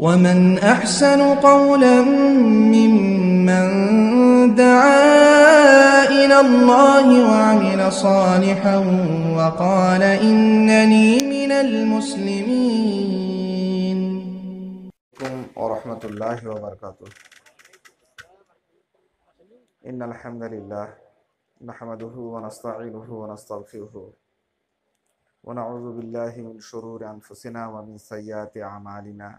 ومن أحسن قولا ممن دعا إلى الله وعمل صالحا وقال إنني من المسلمين ورحمة الله وبركاته إن الحمد لله نحمده ونستعينه ونستغفره ونعوذ بالله من شرور أنفسنا ومن سيئات أعمالنا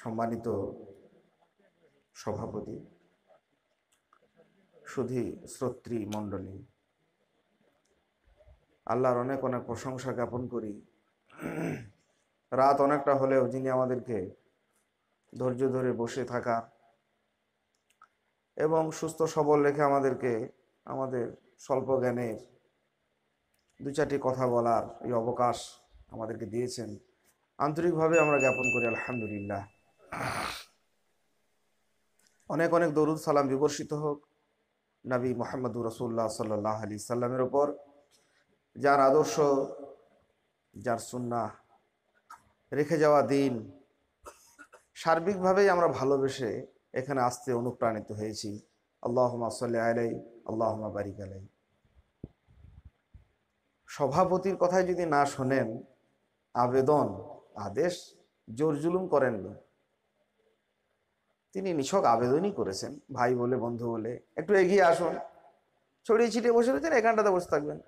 সম্মানিত সভাপতি সুধী শ্রোত্রী মণ্ডলী আল্লাহর অনেক অনেক প্রশংসা জ্ঞাপন করি রাত অনেকটা হলেও যিনি আমাদেরকে ধৈর্য ধরে বসে থাকা এবং সুস্থ সবল রেখে আমাদেরকে আমাদের স্বল্প জ্ঞানের দু চারটি কথা বলার এই অবকাশ আমাদেরকে দিয়েছেন আন্তরিকভাবে আমরা জ্ঞাপন করি আলহামদুলিল্লাহ অনেক অনেক দরুদ সালাম বিবর্ষিত হোক নবী মোহাম্মদুর রসুল্লাহ সাল্লাহ আলি সাল্লামের ওপর যার আদর্শ যার সুন্না রেখে যাওয়া দিন সার্বিকভাবেই আমরা ভালোবেসে এখানে আসতে অনুপ্রাণিত হয়েছি আল্লাহমা সাল্লি আলাই আল্লাহমা বারিক আলাই সভাপতির কথায় যদি না শোনেন আবেদন আদেশ জোর জুলুম করেন না তিনি নিছক আবেদনই করেছেন ভাই বলে বন্ধু বলে একটু এগিয়ে আসুন ছড়িয়ে ছিটিয়ে বসে রয়েছেন এখানটাতে বসে থাকবেন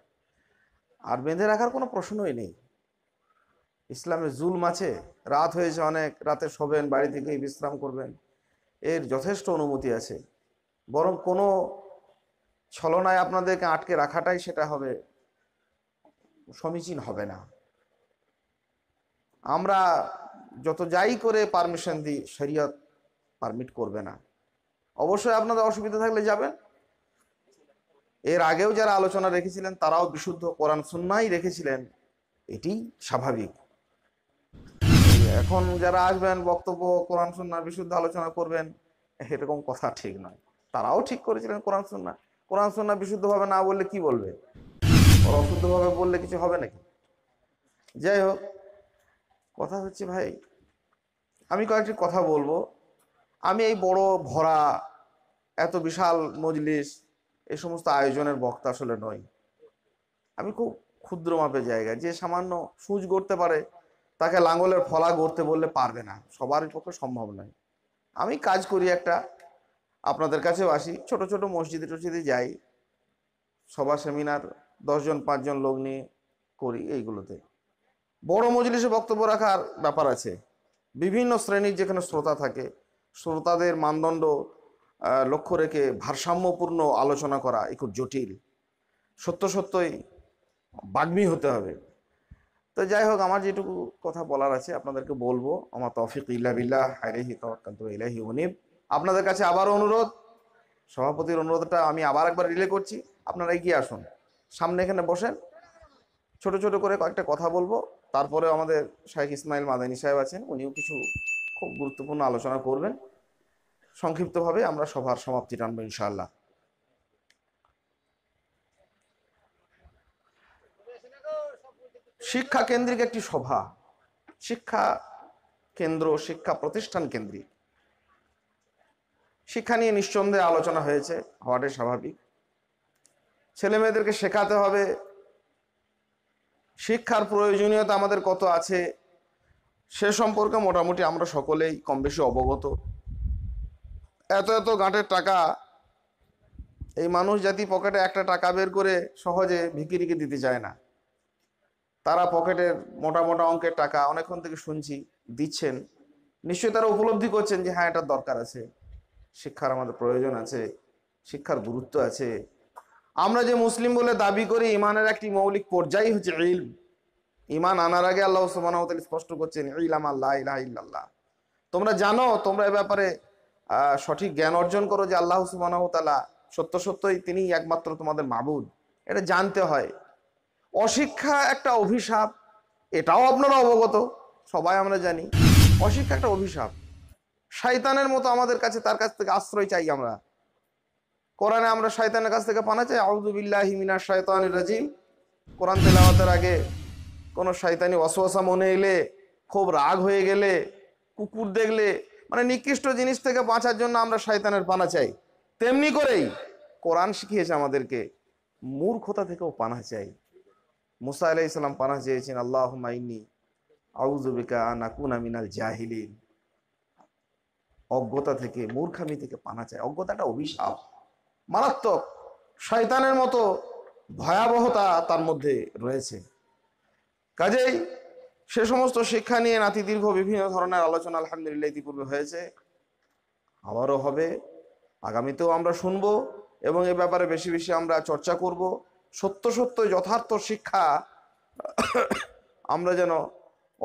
আর বেঁধে রাখার কোনো প্রশ্নই নেই ইসলামে জুলম আছে রাত হয়েছে অনেক রাতে শোবেন বাড়ি থেকে বিশ্রাম করবেন এর যথেষ্ট অনুমতি আছে বরং কোনো ছলনায় আপনাদেরকে আটকে রাখাটাই সেটা হবে সমীচীন হবে না আমরা যত যাই করে পারমিশন দিই শরীয়ত পারমিট করবে না অবশ্যই আপনাদের অসুবিধা থাকলে যাবেন এর আগেও যারা আলোচনা রেখেছিলেন তারাও বিশুদ্ধ কোরআন সুন্নাই রেখেছিলেন এটি স্বাভাবিক এখন যারা আসবেন বক্তব্য কোরআন সুন্না বিশুদ্ধ আলোচনা করবেন এরকম কথা ঠিক নয় তারাও ঠিক করেছিলেন কোরআন সুন্না কোরআন সুন্না বিশুদ্ধভাবে না বললে কি বলবে অশুদ্ধভাবে বললে কিছু হবে নাকি যাই হোক কথা হচ্ছে ভাই আমি কয়েকটি কথা বলবো আমি এই বড় ভরা এত বিশাল মজলিস এ সমস্ত আয়োজনের বক্তা আসলে নই আমি খুব ক্ষুদ্র মাপের জায়গায় যে সামান্য সূচ গড়তে পারে তাকে লাঙ্গলের ফলা গড়তে বললে পারবে না সবার পক্ষে সম্ভব নয় আমি কাজ করি একটা আপনাদের কাছেও আসি ছোট ছোট মসজিদে টসজিদে যাই সভা সেমিনার দশজন পাঁচজন লোক নিয়ে করি এইগুলোতে বড় মজলিসে বক্তব্য রাখার ব্যাপার আছে বিভিন্ন শ্রেণীর যেখানে শ্রোতা থাকে শ্রোতাদের মানদণ্ড লক্ষ্য রেখে ভারসাম্যপূর্ণ আলোচনা করা একটু জটিল সত্য সত্যই বাগ্মি হতে হবে তো যাই হোক আমার যেটুকু কথা বলার আছে আপনাদেরকে বলবো আমার তফিক ইল্লা ইলাহি উনিব আপনাদের কাছে আবার অনুরোধ সভাপতির অনুরোধটা আমি আবার একবার রিলে করছি আপনারা এগিয়ে আসুন সামনে এখানে বসেন ছোট ছোট করে কয়েকটা কথা বলবো তারপরে আমাদের শাহেখ ইসমাইল মাদানী সাহেব আছেন উনিও কিছু খুব গুরুত্বপূর্ণ আলোচনা করবেন সংক্ষিপ্তভাবে আমরা সভার সমাপ্তি টানবো ইনশাল্লাহ শিক্ষা কেন্দ্রিক একটি সভা শিক্ষা কেন্দ্র শিক্ষা প্রতিষ্ঠান কেন্দ্রিক শিক্ষা নিয়ে নিঃসন্দেহে আলোচনা হয়েছে হওয়াটাই স্বাভাবিক ছেলে মেয়েদেরকে শেখাতে হবে শিক্ষার প্রয়োজনীয়তা আমাদের কত আছে সে সম্পর্কে মোটামুটি আমরা সকলেই কম বেশি অবগত এত এত গাঁটের টাকা এই মানুষ জাতি পকেটে একটা টাকা বের করে সহজে ভিকিরিকে দিতে চায় না তারা পকেটের মোটা মোটা অঙ্কের টাকা অনেকক্ষণ থেকে শুনছি দিচ্ছেন নিশ্চয়ই তারা উপলব্ধি করছেন যে হ্যাঁ এটার দরকার আছে শিক্ষার আমাদের প্রয়োজন আছে শিক্ষার গুরুত্ব আছে আমরা যে মুসলিম বলে দাবি করি ইমানের একটি মৌলিক পর্যায় হচ্ছে ইলম ইমান আনার আগে আল্লাহ সুবাহ স্পষ্ট করছেন ইলাম আল্লাহ ইলাহ তোমরা জানো তোমরা এ ব্যাপারে সঠিক জ্ঞান অর্জন করো যে আল্লাহ সুবাহ সত্য সত্যই তিনি একমাত্র তোমাদের মাবুদ এটা জানতে হয় অশিক্ষা একটা অভিশাপ এটাও আপনারা অবগত সবাই আমরা জানি অশিক্ষা একটা অভিশাপ শায়তানের মতো আমাদের কাছে তার কাছ থেকে আশ্রয় চাই আমরা কোরআনে আমরা শায়তানের কাছ থেকে পানা চাই আউদুবিল্লাহ মিনা শায়তান রাজিম কোরআন তেলাওয়াতের আগে কোনো শয়তানি অসোয়াসা মনে এলে খুব রাগ হয়ে গেলে কুকুর দেখলে মানে নিকৃষ্ট জিনিস থেকে বাঁচার জন্য আমরা শয়তানের পানা চাই তেমনি করেই কোরআন শিখিয়েছে আমাদেরকে মূর্খতা থেকেও পানা চাই মুসা আলাই ইসলাম পানা চেয়েছেন আল্লাহ মাইনি আউজুবিকা নাকুন আমিনাল জাহিলিন অজ্ঞতা থেকে মূর্খামি থেকে পানা চাই অজ্ঞতাটা অভিশাপ মারাত্মক শয়তানের মতো ভয়াবহতা তার মধ্যে রয়েছে কাজেই সে সমস্ত শিক্ষা নিয়ে নাতিদীর্ঘ বিভিন্ন ধরনের আলোচনা আলহামদুলিল্লাহ ইতিপূর্বে হয়েছে আবারও হবে আগামীতেও আমরা শুনব এবং এ ব্যাপারে বেশি বেশি আমরা চর্চা করব সত্য সত্য যথার্থ শিক্ষা আমরা যেন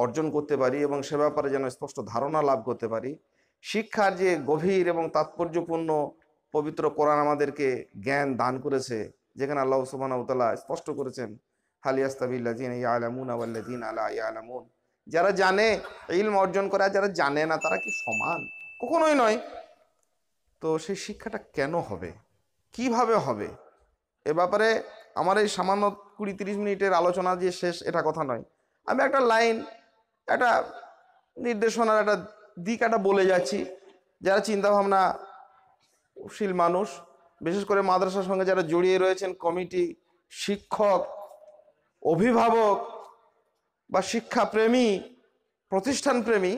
অর্জন করতে পারি এবং সে ব্যাপারে যেন স্পষ্ট ধারণা লাভ করতে পারি শিক্ষার যে গভীর এবং তাৎপর্যপূর্ণ পবিত্র কোরআন আমাদেরকে জ্ঞান দান করেছে যেখানে আল্লাহ সুবাহ স্পষ্ট করেছেন আলা যারা জানে ইলম অর্জন করে যারা জানে না তারা কি সমান কখনোই নয় তো সেই শিক্ষাটা কেন হবে কিভাবে হবে এ ব্যাপারে আমার এই সামান্য কুড়ি তিরিশ মিনিটের আলোচনা যে শেষ এটা কথা নয় আমি একটা লাইন একটা নির্দেশনার একটা দিক একটা বলে যাচ্ছি যারা চিন্তাভাবনা শীল মানুষ বিশেষ করে মাদ্রাসার সঙ্গে যারা জড়িয়ে রয়েছেন কমিটি শিক্ষক অভিভাবক বা শিক্ষা প্রতিষ্ঠান প্রতিষ্ঠানপ্রেমী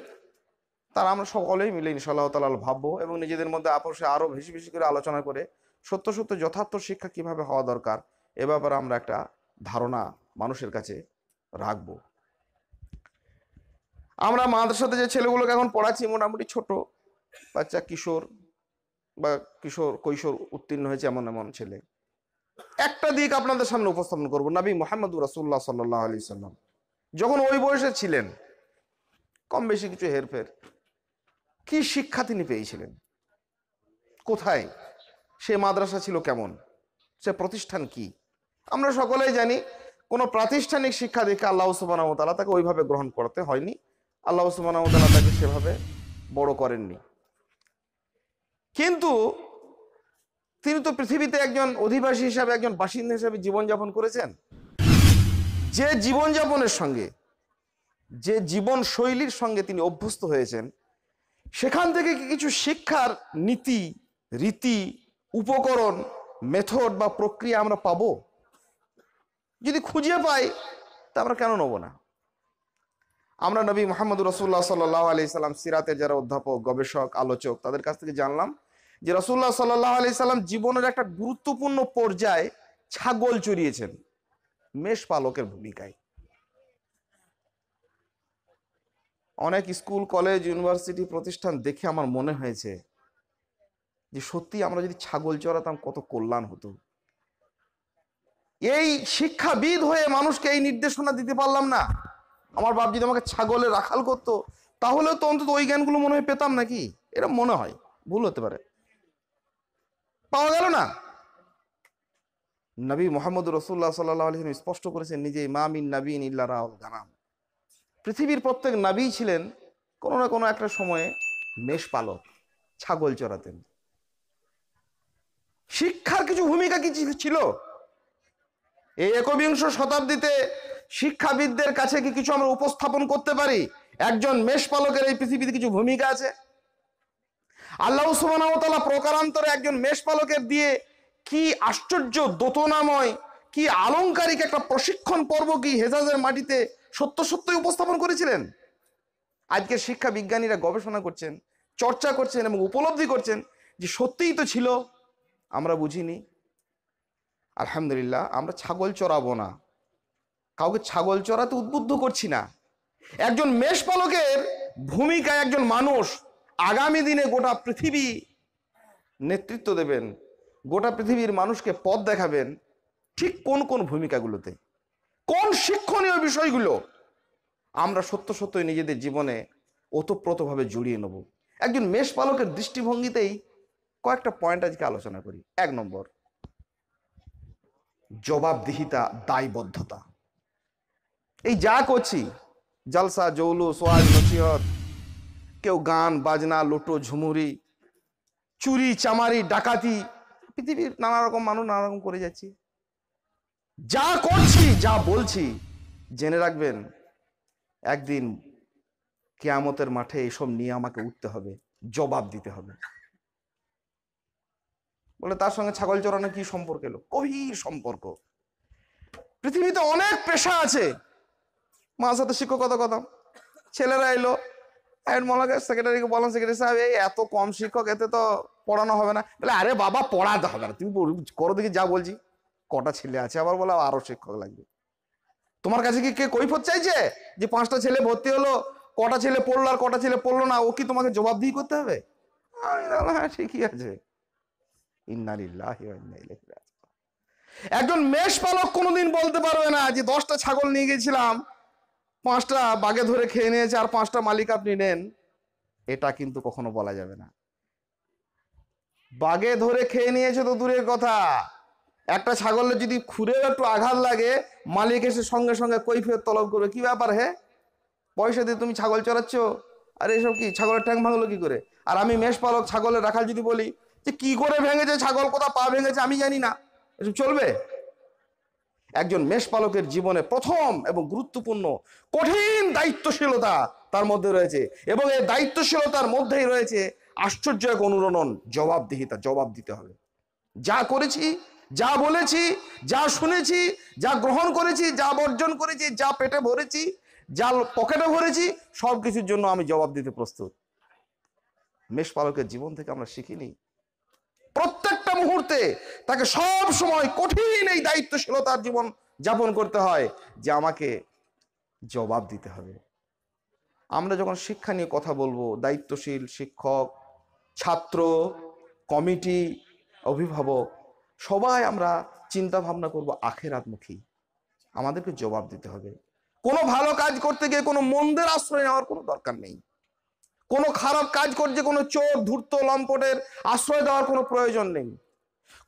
তারা আমরা সকলেই মিলে ইনশাল্লাহ তালাল ভাববো এবং নিজেদের মধ্যে আপোষে আরও বেশি বেশি করে আলোচনা করে সত্য সত্য যথার্থ শিক্ষা কিভাবে হওয়া দরকার এ ব্যাপারে আমরা একটা ধারণা মানুষের কাছে রাখব আমরা মাদ্রাসাতে যে ছেলেগুলোকে এখন পড়াচ্ছি মোটামুটি ছোট বাচ্চা কিশোর বা কিশোর কৈশোর উত্তীর্ণ হয়েছে এমন এমন ছেলে একটা দিক আপনাদের সামনে উপস্থাপন করবো নাবি মোহাম্মদুর রাসুল্লাহ সাল্লাহ আলি সাল্লাম যখন ওই বয়সে ছিলেন কম বেশি কিছু হেরফের কি শিক্ষা তিনি পেয়েছিলেন কোথায় সে মাদ্রাসা ছিল কেমন সে প্রতিষ্ঠান কি আমরা সকলেই জানি কোনো প্রাতিষ্ঠানিক শিক্ষা দেখে আল্লাহ সুবানামতালা তাকে ওইভাবে গ্রহণ করতে হয়নি আল্লাহ সুবানামতালা তাকে সেভাবে বড় করেননি কিন্তু তিনি তো পৃথিবীতে একজন অধিবাসী হিসাবে একজন বাসিন্দা হিসাবে জীবনযাপন করেছেন যে জীবনযাপনের সঙ্গে যে জীবন শৈলীর সঙ্গে তিনি অভ্যস্ত হয়েছেন সেখান থেকে কিছু শিক্ষার নীতি রীতি উপকরণ মেথড বা প্রক্রিয়া আমরা পাব যদি খুঁজে পাই তা আমরা কেন নেব না আমরা নবী মোহাম্মদ রসুল্লাহ সাল্লাহ আলি সাল্লাম সিরাতের যারা অধ্যাপক গবেষক আলোচক তাদের কাছ থেকে জানলাম যে রসুল্লাহ সাল্লাহ আলি সাল্লাম জীবনের একটা গুরুত্বপূর্ণ পর্যায়ে ছাগল চড়িয়েছেন মেষ পালকের ভূমিকায় অনেক স্কুল কলেজ ইউনিভার্সিটি প্রতিষ্ঠান দেখে আমার মনে হয়েছে যে সত্যি আমরা যদি ছাগল চড়াতাম কত কল্যাণ হতো এই শিক্ষাবিদ হয়ে মানুষকে এই নির্দেশনা দিতে পারলাম না আমার বাপ যদি আমাকে ছাগলে রাখাল করতো তাহলে তো অন্তত ওই জ্ঞানগুলো মনে হয় পেতাম নাকি এটা মনে হয় ভুল হতে পারে পাওয়া গেল না নবী মোহাম্মদ রসুল্লাহ সাল্লাহ আলহিম স্পষ্ট করেছেন নিজে মামিন নবীন ইল্লা রাউল গানাম পৃথিবীর প্রত্যেক নাবী ছিলেন কোনো না কোনো একটা সময়ে মেষ পালক ছাগল চড়াতেন শিক্ষার কিছু ভূমিকা কি ছিল এই একবিংশ শতাব্দীতে শিক্ষাবিদদের কাছে কি কিছু আমরা উপস্থাপন করতে পারি একজন মেষ পালকের এই পৃথিবীতে কিছু ভূমিকা আছে আল্লাহ সুবাহতালা প্রকারান্তরে একজন মেষপালকের দিয়ে কি আশ্চর্য দোতনাময় কি আলংকারিক একটা প্রশিক্ষণ পর্ব কি হেজাজের মাটিতে সত্য সত্যই উপস্থাপন করেছিলেন আজকের শিক্ষা বিজ্ঞানীরা গবেষণা করছেন চর্চা করছেন এবং উপলব্ধি করছেন যে সত্যিই তো ছিল আমরা বুঝিনি আলহামদুলিল্লাহ আমরা ছাগল চড়াবো না কাউকে ছাগল চড়াতে উদ্বুদ্ধ করছি না একজন মেষ পালকের ভূমিকায় একজন মানুষ আগামী দিনে গোটা পৃথিবী নেতৃত্ব দেবেন গোটা পৃথিবীর মানুষকে পথ দেখাবেন ঠিক কোন কোন ভূমিকাগুলোতে কোন শিক্ষণীয় বিষয়গুলো আমরা সত্য সত্যই নিজেদের জীবনে ওতপ্রোতভাবে জড়িয়ে নেব একজন মেষ পালকের দৃষ্টিভঙ্গিতেই কয়েকটা পয়েন্ট আজকে আলোচনা করি এক নম্বর জবাবদিহিতা দায়বদ্ধতা এই যা করছি জলসা জৌলুস ওয়াজ নসিহত কেউ গান বাজনা লোটো ঝুমুরি চুরি চামারি ডাকাতি পৃথিবীর নানা রকম মানুষ নানা রকম করে যাচ্ছি যা করছি যা বলছি জেনে রাখবেন একদিন কেয়ামতের মাঠে এসব নিয়ে আমাকে উঠতে হবে জবাব দিতে হবে বলে তার সঙ্গে ছাগল চড়ানো কি সম্পর্ক এলো গভীর সম্পর্ক পৃথিবীতে অনেক পেশা আছে মার সাথে শিক্ষকতা কথা ছেলেরা এলো আইন মনে করেন সেক্রেটারিকে বললাম সেক্রেটারি সাহেব এই এত কম শিক্ষক এতে তো পড়ানো হবে না বলে আরে বাবা পড়াতে হবে না তুমি করো দেখি যা বলছি কটা ছেলে আছে আবার বলে আরো শিক্ষক লাগবে তোমার কাছে কি কে কৈফত চাইছে যে পাঁচটা ছেলে ভর্তি হলো কটা ছেলে পড়লো আর কটা ছেলে পড়লো না ও কি তোমাকে জবাব দিয়ে করতে হবে হ্যাঁ ঠিকই আছে একজন মেষ পালক কোনোদিন বলতে পারবে না যে দশটা ছাগল নিয়ে গেছিলাম পাঁচটা বাগে ধরে খেয়ে নিয়েছে আর পাঁচটা মালিক আপনি নেন এটা কিন্তু কখনো বলা যাবে না বাগে ধরে খেয়ে নিয়েছে তো দূরের কথা একটা ছাগলের যদি খুঁড়ে একটু আঘাত লাগে মালিক এসে সঙ্গে সঙ্গে কৈফের তলব করবে কি ব্যাপার হে পয়সা দিয়ে তুমি ছাগল চড়াচ্ছ আর এসব কি ছাগলের ট্যাঙ্ক ভাঙলো কি করে আর আমি মেষ পালক ছাগলের রাখাল যদি বলি যে কি করে ভেঙেছে ছাগল কোথা পা ভেঙেছে আমি জানি না এসব চলবে একজন মেষপালকের জীবনে প্রথম এবং গুরুত্বপূর্ণ কঠিন দায়িত্বশীলতা তার মধ্যে রয়েছে এবং এই দায়িত্বশীলতার মধ্যেই রয়েছে আশ্চর্য এক অনুরণন জবাবদিহিতা জবাব দিতে হবে যা করেছি যা বলেছি যা শুনেছি যা গ্রহণ করেছি যা বর্জন করেছি যা পেটে ভরেছি যা পকেটে ভরেছি সব কিছুর জন্য আমি জবাব দিতে প্রস্তুত মেষপালকের জীবন থেকে আমরা শিখিনি প্রত্যেক মুহূর্তে তাকে সব সময় কঠিন এই দায়িত্বশীলতার জীবন যাপন করতে হয় যে আমাকে জবাব দিতে হবে আমরা যখন শিক্ষা নিয়ে কথা বলবো দায়িত্বশীল শিক্ষক ছাত্র কমিটি অভিভাবক সবাই আমরা চিন্তা ভাবনা করব আখেরাতমুখী আমাদেরকে জবাব দিতে হবে কোনো ভালো কাজ করতে গিয়ে কোনো মন্দের আশ্রয় নেওয়ার কোনো দরকার নেই কোনো খারাপ কাজ করছে কোনো চোর ধূর্ত লম্পটের আশ্রয় দেওয়ার কোনো প্রয়োজন নেই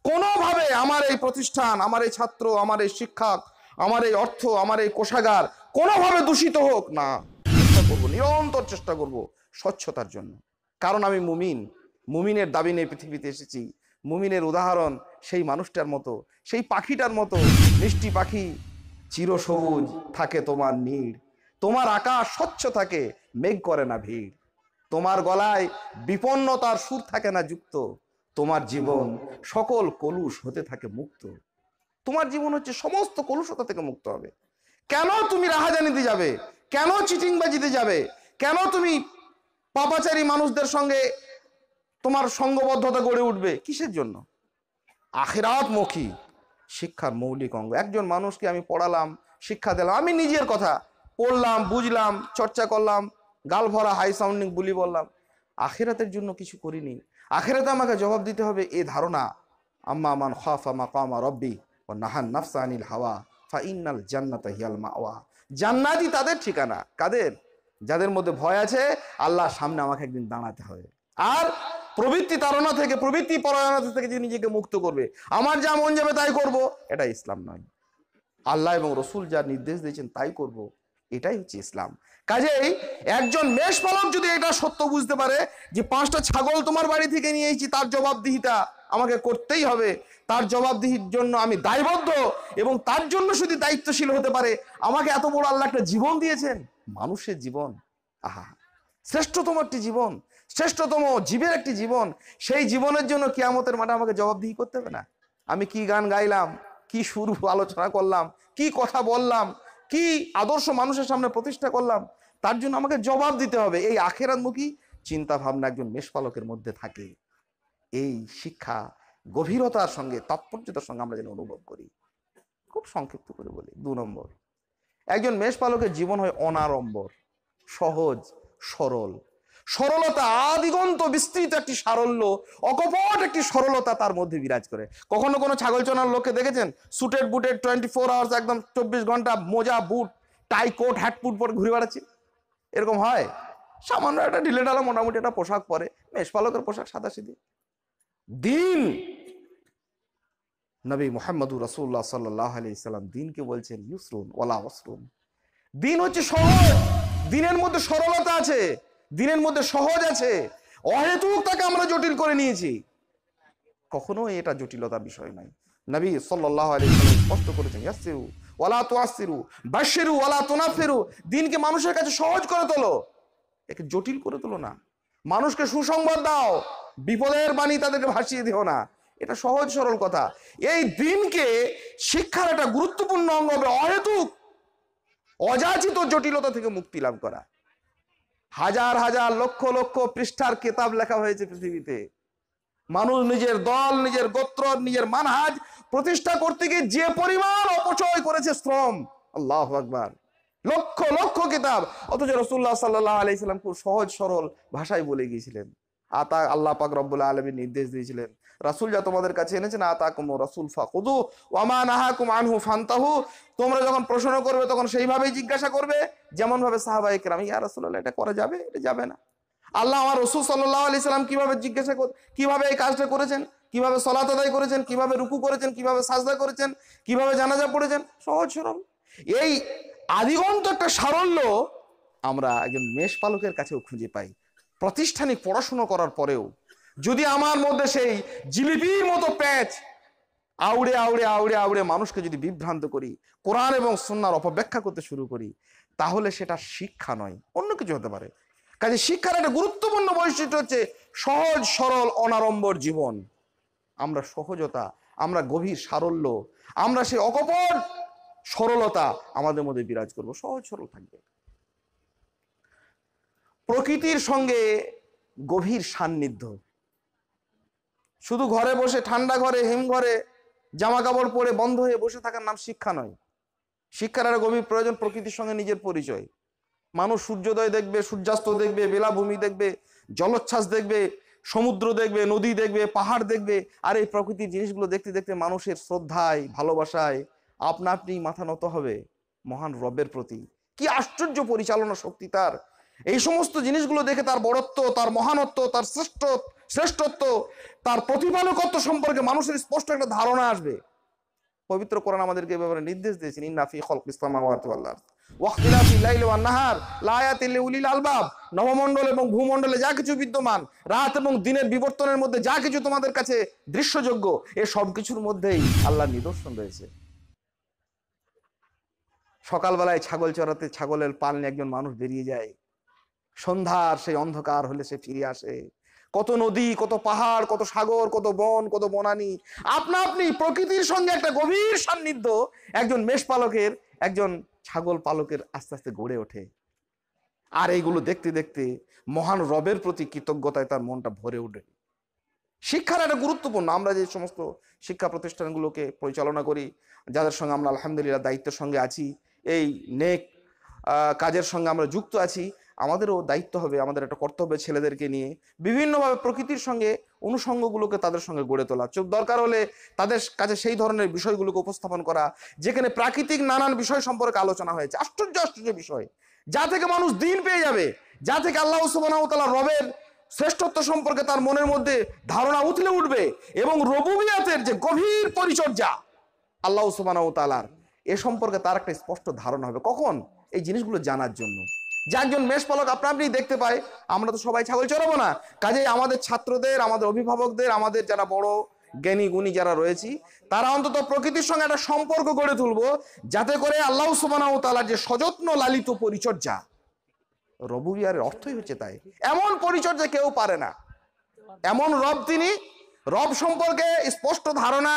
কোনোভাবে আমার এই প্রতিষ্ঠান আমার এই ছাত্র আমার এই শিক্ষক আমার এই অর্থ আমার এই কোষাগার কোনোভাবে দূষিত হোক না চেষ্টা করবো নিরন্তর চেষ্টা করব স্বচ্ছতার জন্য কারণ আমি মুমিন মুমিনের দাবি নিয়ে পৃথিবীতে এসেছি মুমিনের উদাহরণ সেই মানুষটার মতো সেই পাখিটার মতো মিষ্টি পাখি চিরসবুজ থাকে তোমার নীড় তোমার আকাশ স্বচ্ছ থাকে মেঘ করে না ভিড় তোমার গলায় বিপন্নতার সুর থাকে না যুক্ত তোমার জীবন সকল কলুষ হতে থাকে মুক্ত তোমার জীবন হচ্ছে সমস্ত কলুষতা থেকে মুক্ত হবে কেন তুমি রাহাজানিতে যাবে কেন চিটিংবাজিতে যাবে কেন তুমি পাপাচারী মানুষদের সঙ্গে তোমার সঙ্গবদ্ধতা গড়ে উঠবে কিসের জন্য আখেরাতমুখী শিক্ষার মৌলিক অঙ্গ একজন মানুষকে আমি পড়ালাম শিক্ষা দিলাম আমি নিজের কথা পড়লাম বুঝলাম চর্চা করলাম গাল ভরা হাই সাউন্ডিং বুলি বললাম আখেরাতের জন্য কিছু করিনি আখেরাতে আমাকে জবাব দিতে হবে এ ধারণা আম্মা আমান খাফা মা কামা রব্বি ও নাহান নাফসা আনিল হাওয়া ফা ইন্নাল জান্নাত হিয়াল মাওয়া জান্নাতই তাদের ঠিকানা কাদের যাদের মধ্যে ভয় আছে আল্লাহর সামনে আমাকে একদিন দাঁড়াতে হবে আর প্রবৃত্তি তাড়না থেকে প্রবৃত্তি পরায়ণতা থেকে যে নিজেকে মুক্ত করবে আমার যা মন যাবে তাই করব এটা ইসলাম নয় আল্লাহ এবং রসুল যা নির্দেশ দিয়েছেন তাই করব এটাই হচ্ছে ইসলাম কাজেই একজন মেষ পালক যদি এটা সত্য বুঝতে পারে যে পাঁচটা ছাগল তোমার বাড়ি থেকে নিয়েছি তার জবাবদিহিটা আমাকে করতেই হবে তার জবাবদিহির জন্য আমি দায়বদ্ধ এবং তার জন্য শুধু দায়িত্বশীল হতে পারে আমাকে এত বড় আল্লাহ একটা জীবন দিয়েছেন মানুষের জীবন আহা শ্রেষ্ঠতম একটি জীবন শ্রেষ্ঠতম জীবের একটি জীবন সেই জীবনের জন্য কেয়ামতের মাঠে আমাকে জবাবদিহি করতে হবে না আমি কি গান গাইলাম কি সুর আলোচনা করলাম কি কথা বললাম কি আদর্শ মানুষের সামনে প্রতিষ্ঠা করলাম তার জন্য আমাকে জবাব দিতে হবে এই আখেরাতমুখী চিন্তা ভাবনা একজন মেষপালকের মধ্যে থাকে এই শিক্ষা গভীরতার সঙ্গে তাৎপর্যতার সঙ্গে আমরা যেন অনুভব করি খুব সংক্ষিপ্ত করে বলি দু নম্বর একজন মেষপালকের জীবন হয় অনারম্বর সহজ সরল সরলতা আদিগন্ত বিস্তৃত একটি সারল্য অকপট একটি সরলতা তার মধ্যে বিরাজ করে কখনো কোনো ছাগল চোনার লোককে দেখেছেন suited booted twenty four hours একদম চব্বিশ ঘন্টা মোজা boot tie coat hat put পরে ঘুরে বেড়াচ্ছি এরকম হয় সামান্য একটা ঢিলে ঢালা মোটামুটি একটা পোশাক পরে মেষপালকের পোশাক সাদা সিদি দিন নবী মোহাম্মদুর রসুল্লাহ সাল্লাহ আলি সাল্লাম দিনকে বলছেন ইউসরুন ওলা অসরুন দিন হচ্ছে সহজ দিনের মধ্যে সরলতা আছে দিনের মধ্যে সহজ আছে অহেতুক তাকে আমরা জটিল করে নিয়েছি কখনো এটা জটিলতা বিষয় নাই নবী সাল্লাহ আলী স্পষ্ট করেছেন ইয়াসিরু ওলা তো আসিরু বাসিরু ওলা তোনা ফেরু দিনকে মানুষের কাছে সহজ করে তোলো একে জটিল করে তোলো না মানুষকে সুসংবাদ দাও বিপদের বাণী তাদেরকে ভাসিয়ে দিও না এটা সহজ সরল কথা এই দিনকে শিক্ষার একটা গুরুত্বপূর্ণ অঙ্গ হবে অহেতুক অযাচিত জটিলতা থেকে মুক্তি লাভ করা হাজার হাজার লক্ষ লক্ষ পৃষ্ঠার কেতাব লেখা হয়েছে পৃথিবীতে মানুষ নিজের দল নিজের গোত্র নিজের মানহাজ প্রতিষ্ঠা করতে গিয়ে যে পরিমাণ অপচয় করেছে শ্রম আল্লাহ আকবর লক্ষ লক্ষ কিতাব অথচ রসুল্লাহ সাল্লাহ আলি সাল্লাম খুব সহজ সরল ভাষায় বলে গিয়েছিলেন আতা আল্লাহ পাক রব্বুল্লাহ আলমী নির্দেশ দিয়েছিলেন রাসুল যা তোমাদের কাছে এনেছে না তা রাসুল ফাকুদু ওয়ামা নাহা কুম আনহু ফান্তাহু তোমরা যখন প্রশ্ন করবে তখন সেইভাবেই জিজ্ঞাসা করবে যেমন ভাবে সাহাবাহিক রামি ইয়া রাসুল্লাহ এটা করা যাবে এটা যাবে না আল্লাহ আমার রসুল সাল্লাহ আলি সাল্লাম কিভাবে জিজ্ঞাসা কর কিভাবে এই কাজটা করেছেন কিভাবে সলাত আদায় করেছেন কিভাবে রুকু করেছেন কিভাবে সাজদা করেছেন কিভাবে জানাজা পড়েছেন সহজ সরল এই আদিগন্ত একটা সারল্য আমরা একজন মেষ পালকের কাছেও খুঁজে পাই প্রতিষ্ঠানিক পড়াশুনো করার পরেও যদি আমার মধ্যে সেই জিলিপির মতো প্যাচ আউড়ে আউড়ে আউড়ে আউড়ে মানুষকে যদি বিভ্রান্ত করি কোরআন এবং সন্ন্যার অপব্যাখ্যা করতে শুরু করি তাহলে সেটা শিক্ষা নয় অন্য কিছু হতে পারে কাজে শিক্ষার একটা গুরুত্বপূর্ণ বৈশিষ্ট্য হচ্ছে সহজ সরল অনারম্বর জীবন আমরা সহজতা আমরা গভীর সারল্য আমরা সেই অকপট সরলতা আমাদের মধ্যে বিরাজ করব সহজ সরল থাকবে প্রকৃতির সঙ্গে গভীর সান্নিধ্য শুধু ঘরে বসে ঠান্ডা ঘরে হিমঘরে জামা কাপড় পরে বন্ধ হয়ে বসে থাকার নাম শিক্ষা নয় শিক্ষার আর গভীর প্রয়োজন প্রকৃতির সঙ্গে নিজের পরিচয় মানুষ সূর্যোদয় দেখবে সূর্যাস্ত দেখবে বেলাভূমি দেখবে জলোচ্ছ্বাস দেখবে সমুদ্র দেখবে নদী দেখবে পাহাড় দেখবে আর এই প্রকৃতির জিনিসগুলো দেখতে দেখতে মানুষের শ্রদ্ধায় ভালোবাসায় আপনা আপনি মাথা নত হবে মহান রবের প্রতি কি আশ্চর্য পরিচালনা শক্তি তার এই সমস্ত জিনিসগুলো দেখে তার বড়ত্ব তার মহানত্ব তার শ্রেষ্ঠ শ্রেষ্ঠত্ব তার প্রতিপালকত্ব সম্পর্কে মানুষের স্পষ্ট একটা ধারণা আসবে পবিত্র কোরআন আমাদেরকে ব্যাপারে নির্দেশ দিয়েছেন ইন্নাফি খলক ইসলাম নবমণ্ডল এবং ভূমণ্ডলে যা কিছু বিদ্যমান রাত এবং দিনের বিবর্তনের মধ্যে যা কিছু তোমাদের কাছে দৃশ্যযোগ্য এ সব কিছুর মধ্যেই আল্লাহ নিদর্শন রয়েছে সকালবেলায় ছাগল চড়াতে ছাগলের পাল নিয়ে একজন মানুষ বেরিয়ে যায় সন্ধ্যার সেই অন্ধকার হলে সে ফিরে আসে কত নদী কত পাহাড় কত সাগর কত বন কত বনানি আপনা আপনি প্রকৃতির সঙ্গে একটা গভীর সান্নিধ্য একজন মেষ পালকের একজন ছাগল পালকের আস্তে আস্তে গড়ে ওঠে আর এইগুলো দেখতে দেখতে মহান রবের প্রতি কৃতজ্ঞতায় তার মনটা ভরে ওঠে শিক্ষার একটা গুরুত্বপূর্ণ আমরা যে সমস্ত শিক্ষা প্রতিষ্ঠানগুলোকে পরিচালনা করি যাদের সঙ্গে আমরা আলহামদুলিল্লাহ দায়িত্বের সঙ্গে আছি এই নেক কাজের সঙ্গে আমরা যুক্ত আছি আমাদেরও দায়িত্ব হবে আমাদের একটা কর্তব্য ছেলেদেরকে নিয়ে বিভিন্নভাবে প্রকৃতির সঙ্গে অনুষঙ্গগুলোকে তাদের সঙ্গে গড়ে তোলা চোখ দরকার হলে তাদের কাছে সেই ধরনের বিষয়গুলোকে উপস্থাপন করা যেখানে প্রাকৃতিক নানান বিষয় সম্পর্কে আলোচনা হয়েছে আশ্চর্য আশ্চর্য বিষয় যা থেকে মানুষ দিন পেয়ে যাবে যা থেকে আল্লাহ সুবানাহতালা রবের শ্রেষ্ঠত্ব সম্পর্কে তার মনের মধ্যে ধারণা উঠলে উঠবে এবং রবুবিয়াতের যে গভীর পরিচর্যা আল্লাহ সুবানাহতালার এ সম্পর্কে তার একটা স্পষ্ট ধারণা হবে কখন এই জিনিসগুলো জানার জন্য যে একজন মেষপালক আপনা আপনি দেখতে পায় আমরা তো সবাই ছাগল চড়াবো না কাজেই আমাদের ছাত্রদের আমাদের অভিভাবকদের আমাদের যারা বড় জ্ঞানী গুণী যারা রয়েছি তারা অন্তত প্রকৃতির সঙ্গে একটা সম্পর্ক গড়ে তুলব যাতে করে আল্লাহ সুবানাও যে সযত্ন লালিত পরিচর্যা রবুরিয়ারের অর্থই হচ্ছে তাই এমন পরিচর্যা কেউ পারে না এমন রব তিনি রব সম্পর্কে স্পষ্ট ধারণা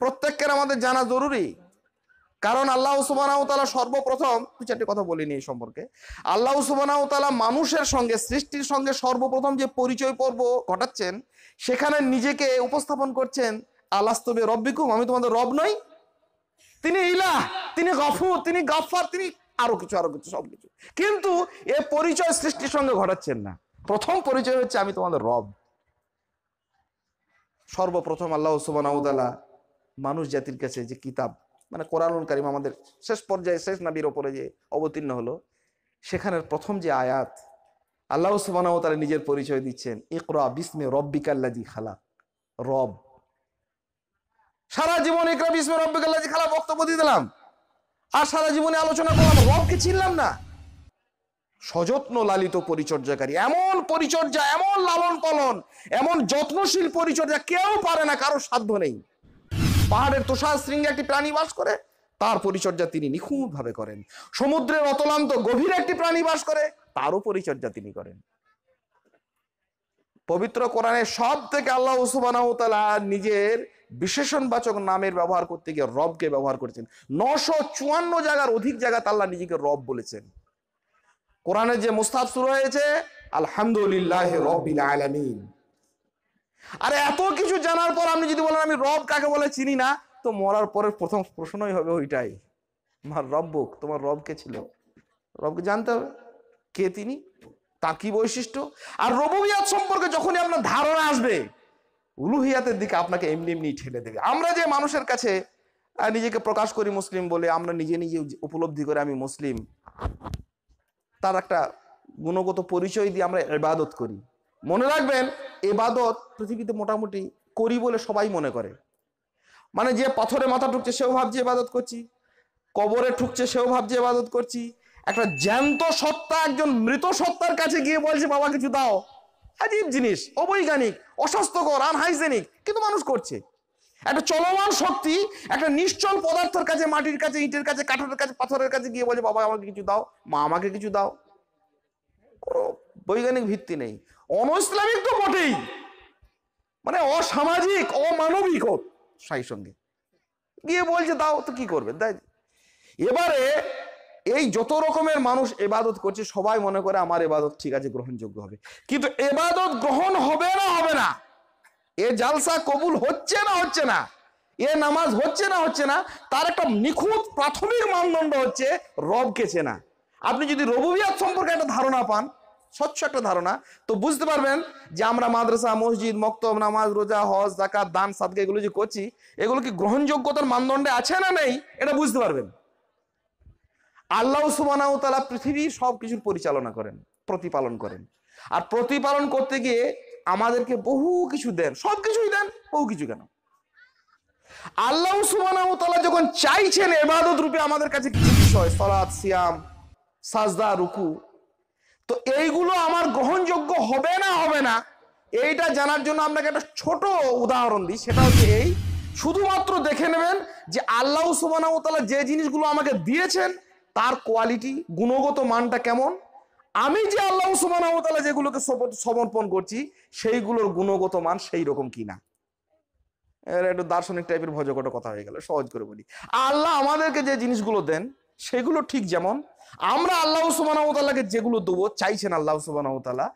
প্রত্যেকের আমাদের জানা জরুরি কারণ আল্লাহ সুবানাউতালা সর্বপ্রথম দু চারটি কথা বলিনি এই সম্পর্কে আল্লাহ সুবানাউতালা মানুষের সঙ্গে সৃষ্টির সঙ্গে সর্বপ্রথম যে পরিচয় পর্ব ঘটাচ্ছেন সেখানে নিজেকে উপস্থাপন করছেন আল্লাস্তবে রব্বিকুম আমি তোমাদের রব নই তিনি ইলাহ তিনি গফু তিনি গাফার তিনি আরো কিছু আরো কিছু সবকিছু কিন্তু এ পরিচয় সৃষ্টির সঙ্গে ঘটাচ্ছেন না প্রথম পরিচয় হচ্ছে আমি তোমাদের রব সর্বপ্রথম আল্লাহ সুবানাউতালা মানুষ জাতির কাছে যে কিতাব মানে কোরআনুল করিম আমাদের শেষ পর্যায়ে শেষ নাবির ওপরে যে অবতীর্ণ হলো সেখানের প্রথম যে আয়াত আল্লাহ সুবানাও তারা নিজের পরিচয় দিচ্ছেন ইকরা বিসমে রব্বিকাল্লাজি খালাক রব সারা জীবন ইকরা বিসমে রব্বিকাল্লাজি খালা বক্তব্য দিয়ে দিলাম আর সারা জীবনে আলোচনা করলাম রবকে চিনলাম না সযত্ন লালিত পরিচর্যাকারী এমন পরিচর্যা এমন লালন পালন এমন যত্নশীল পরিচর্যা কেউ পারে না কারো সাধ্য নেই পাহাড়ের তুষার শৃঙ্গে একটি প্রাণী বাস করে তার পরিচর্যা তিনি নিখুঁতভাবে করেন সমুদ্রের অতলান্ত গভীর একটি প্রাণী বাস করে তারও পরিচর্যা তিনি করেন পবিত্র কোরআনে সব থেকে আল্লাহ উসুবানাহতালা নিজের বিশেষণবাচক নামের ব্যবহার করতে গিয়ে রবকে ব্যবহার করেছেন নশো চুয়ান্ন জায়গার অধিক জায়গা আল্লাহ নিজেকে রব বলেছেন কোরআনের যে মুস্তাফ শুরু হয়েছে আলহামদুলিল্লাহ রবিল আলমিন আর এত কিছু জানার পর আপনি যদি বলেন আমি রব কাকে বলে চিনি না তো মরার পরের প্রথম প্রশ্নই হবে ওইটাই আমার রব বুক তোমার রব কে ছিল রবকে জানতে হবে কে তিনি তা কি বৈশিষ্ট্য আর রবুয়াত সম্পর্কে যখনই আপনার ধারণা আসবে উলুহিয়াতের দিকে আপনাকে এমনি এমনি ঠেলে দেবে আমরা যে মানুষের কাছে নিজেকে প্রকাশ করি মুসলিম বলে আমরা নিজে নিজে উপলব্ধি করে আমি মুসলিম তার একটা গুণগত পরিচয় দিয়ে আমরা ইবাদত করি মনে রাখবেন এবাদত পৃথিবীতে মোটামুটি করি বলে সবাই মনে করে মানে যে পাথরে মাথা ঠুকছে সেও ভাবছে এবাদত করছি কবরে ঠুকছে সেও ভাবছে এবাদত করছি একটা জ্যান্ত সত্তা একজন মৃত সত্তার কাছে গিয়ে বলছে বাবা কিছু দাও আজীব জিনিস অবৈজ্ঞানিক অস্বাস্থ্যকর আনহাইজেনিক কিন্তু মানুষ করছে একটা চলমান শক্তি একটা নিশ্চল পদার্থের কাছে মাটির কাছে ইটের কাছে কাঠের কাছে পাথরের কাছে গিয়ে বলে বাবা আমাকে কিছু দাও মা আমাকে কিছু দাও কোনো বৈজ্ঞানিক ভিত্তি নেই অন ইসলামিক তো বটেই মানে অসামাজিক অমানবিক সাই সঙ্গে গিয়ে বলছে দাও তো কি করবে তাই এবারে এই যত রকমের মানুষ এবাদত করছে সবাই মনে করে আমার এবাদত ঠিক আছে গ্রহণযোগ্য হবে কিন্তু এবাদত গ্রহণ হবে না হবে না এ জালসা কবুল হচ্ছে না হচ্ছে না এ নামাজ হচ্ছে না হচ্ছে না তার একটা নিখুঁত প্রাথমিক মানদণ্ড হচ্ছে রবকে চেনা আপনি যদি রবুবিয়াত সম্পর্কে একটা ধারণা পান স্বচ্ছ একটা ধারণা তো বুঝতে পারবেন যে আমরা মাদ্রাসা মসজিদ মক্তব নামাজ রোজা হজ জাকাত দান সাদকে এগুলো যে করছি এগুলো কি গ্রহণযোগ্যতার মানদণ্ডে আছে না নেই এটা বুঝতে পারবেন আল্লাহ সুবানাও পৃথিবীর সব কিছুর পরিচালনা করেন প্রতিপালন করেন আর প্রতিপালন করতে গিয়ে আমাদেরকে বহু কিছু দেন সব কিছুই দেন বহু কিছু কেন আল্লাহ সুবানাও যখন চাইছেন এবাদত রূপে আমাদের কাছে কিছু বিষয় সলাদ সিয়াম সাজদা রুকু তো এইগুলো আমার গ্রহণযোগ্য হবে না হবে না এইটা জানার জন্য আপনাকে একটা ছোট উদাহরণ দিই সেটা হচ্ছে এই শুধুমাত্র দেখে নেবেন যে আল্লাহ সুবানাওতালা যে জিনিসগুলো আমাকে দিয়েছেন তার কোয়ালিটি গুণগত মানটা কেমন আমি যে আল্লাহ সুবানাওতালা যেগুলোকে সমর্পণ করছি সেইগুলোর গুণগত মান সেই রকম কিনা একটু দার্শনিক টাইপের ভজকটা কথা হয়ে গেল সহজ করে বলি আল্লাহ আমাদেরকে যে জিনিসগুলো দেন সেগুলো ঠিক যেমন আমরা আল্লাহ সুবানাহতালাকে যেগুলো দেবো চাইছেন আল্লাহ সুবানাহতালা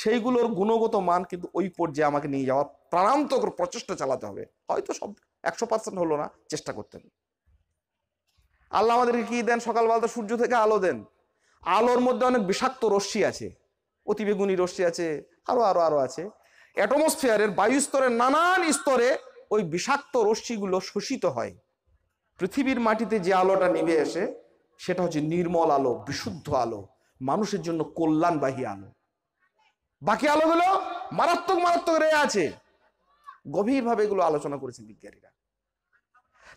সেইগুলোর গুণগত মান কিন্তু ওই পর্যায়ে আমাকে নিয়ে যাওয়ার প্রাণান্তকর প্রচেষ্টা চালাতে হবে হয়তো সব একশো পার্সেন্ট হলো না চেষ্টা করতে হবে আল্লাহ আমাদেরকে কি দেন সকালবেলা তো সূর্য থেকে আলো দেন আলোর মধ্যে অনেক বিষাক্ত রশ্মি আছে অতিবেগুনি রশ্মি আছে আরও আরও আরও আছে অ্যাটমসফিয়ারের বায়ুস্তরের নানান স্তরে ওই বিষাক্ত রশ্মিগুলো শোষিত হয় পৃথিবীর মাটিতে যে আলোটা নেমে এসে সেটা হচ্ছে নির্মল আলো বিশুদ্ধ আলো মানুষের জন্য কল্যাণবাহী আলো বাকি আলোগুলো মারাত্মক মারাত্মক রে আছে গভীরভাবে এগুলো আলোচনা করেছেন বিজ্ঞানীরা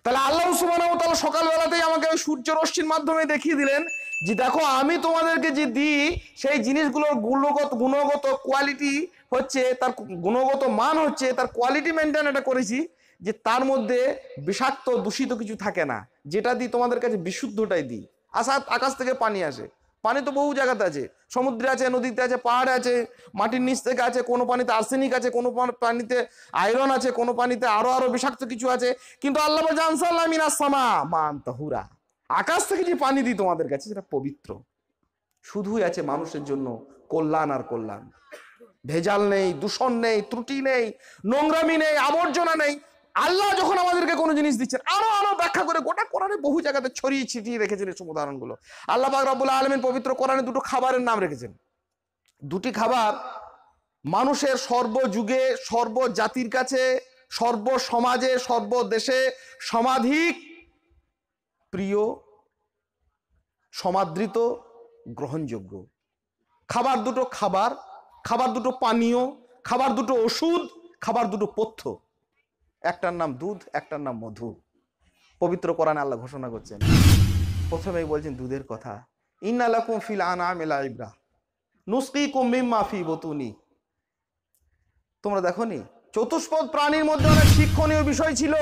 তাহলে আল্লাহ সুবাহ সকালবেলাতেই আমাকে ওই সূর্য রশ্মির মাধ্যমে দেখিয়ে দিলেন যে দেখো আমি তোমাদেরকে যে দিই সেই জিনিসগুলোর গুণগত গুণগত কোয়ালিটি হচ্ছে তার গুণগত মান হচ্ছে তার কোয়ালিটি মেনটেন এটা করেছি যে তার মধ্যে বিষাক্ত দূষিত কিছু থাকে না যেটা দিই তোমাদের কাছে বিশুদ্ধটাই দিই আসা আকাশ থেকে পানি আসে পানি তো বহু জায়গাতে আছে সমুদ্রে আছে নদীতে আছে পাহাড়ে আছে মাটির নিচ থেকে আছে কোনো পানিতে আর্সেনিক আছে কোনো পানিতে আয়রন আছে কোনো পানিতে আরো আরো বিষাক্ত কিছু আছে কিন্তু আল্লাহ জানসাল্লামিনাসমা তাহুরা আকাশ থেকে যে পানি দিই তোমাদের কাছে সেটা পবিত্র শুধুই আছে মানুষের জন্য কল্যাণ আর কল্যাণ ভেজাল নেই দূষণ নেই ত্রুটি নেই নোংরামি নেই আবর্জনা নেই আল্লাহ যখন আমাদেরকে কোনো জিনিস দিচ্ছেন আরো আরো ব্যাখ্যা করে গোটা কোরআনে বহু জায়গাতে ছড়িয়ে ছিটিয়ে রেখেছেন এসব উদাহরণগুলো আল্লাহ পাক রব্বুল আলমিন পবিত্র কোরআনে দুটো খাবারের নাম রেখেছেন দুটি খাবার মানুষের সর্বযুগে সর্বজাতির কাছে সর্ব সমাজে সর্বদেশে সমাধিক প্রিয় সমাদৃত গ্রহণযোগ্য খাবার দুটো খাবার খাবার দুটো পানীয় খাবার দুটো ওষুধ খাবার দুটো পথ্য একটার নাম দুধ একটার নাম মধু পবিত্র কোরআন আল্লাহ ঘোষণা করছেন প্রথমেই বলছেন দুধের কথা ইন্নালাকুম ফিল আনাম এলা ইব্রা নুস্কি কুম্বিম মাফি বতুনি তোমরা দেখো নি চতুষ্পদ প্রাণীর মধ্যে অনেক শিক্ষণীয় বিষয় ছিল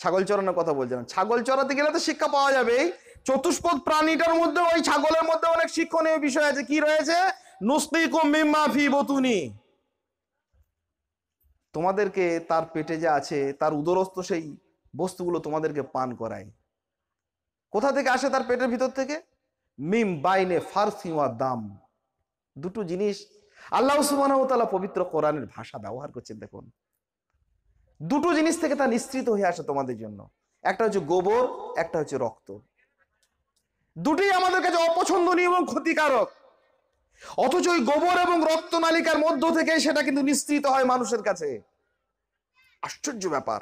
ছাগল চড়ানোর কথা বলছিলাম ছাগল চড়াতে গেলে তো শিক্ষা পাওয়া যাবেই চতুষ্পদ প্রাণীটার মধ্যে ওই ছাগলের মধ্যে অনেক শিক্ষণীয় বিষয় আছে কি রয়েছে নুস্তি কুম্বিম মাফি বতুনি তোমাদেরকে তার পেটে যা আছে তার উদরস্থ সেই বস্তুগুলো তোমাদেরকে পান করায় কোথা থেকে আসে তার পেটের ভিতর থেকে মিম বাইনে ফারসিওয়া দাম দুটো জিনিস আল্লাহ সুবাহতালা পবিত্র কোরআনের ভাষা ব্যবহার করছেন দেখুন দুটো জিনিস থেকে তা নিশ্চিত হয়ে আসে তোমাদের জন্য একটা হচ্ছে গোবর একটা হচ্ছে রক্ত দুটি আমাদের কাছে অপছন্দনীয় এবং ক্ষতিকারক অথচ ওই গোবর এবং রক্তনালিকার মধ্য থেকে সেটা কিন্তু নিশ্চিত হয় মানুষের কাছে আশ্চর্য ব্যাপার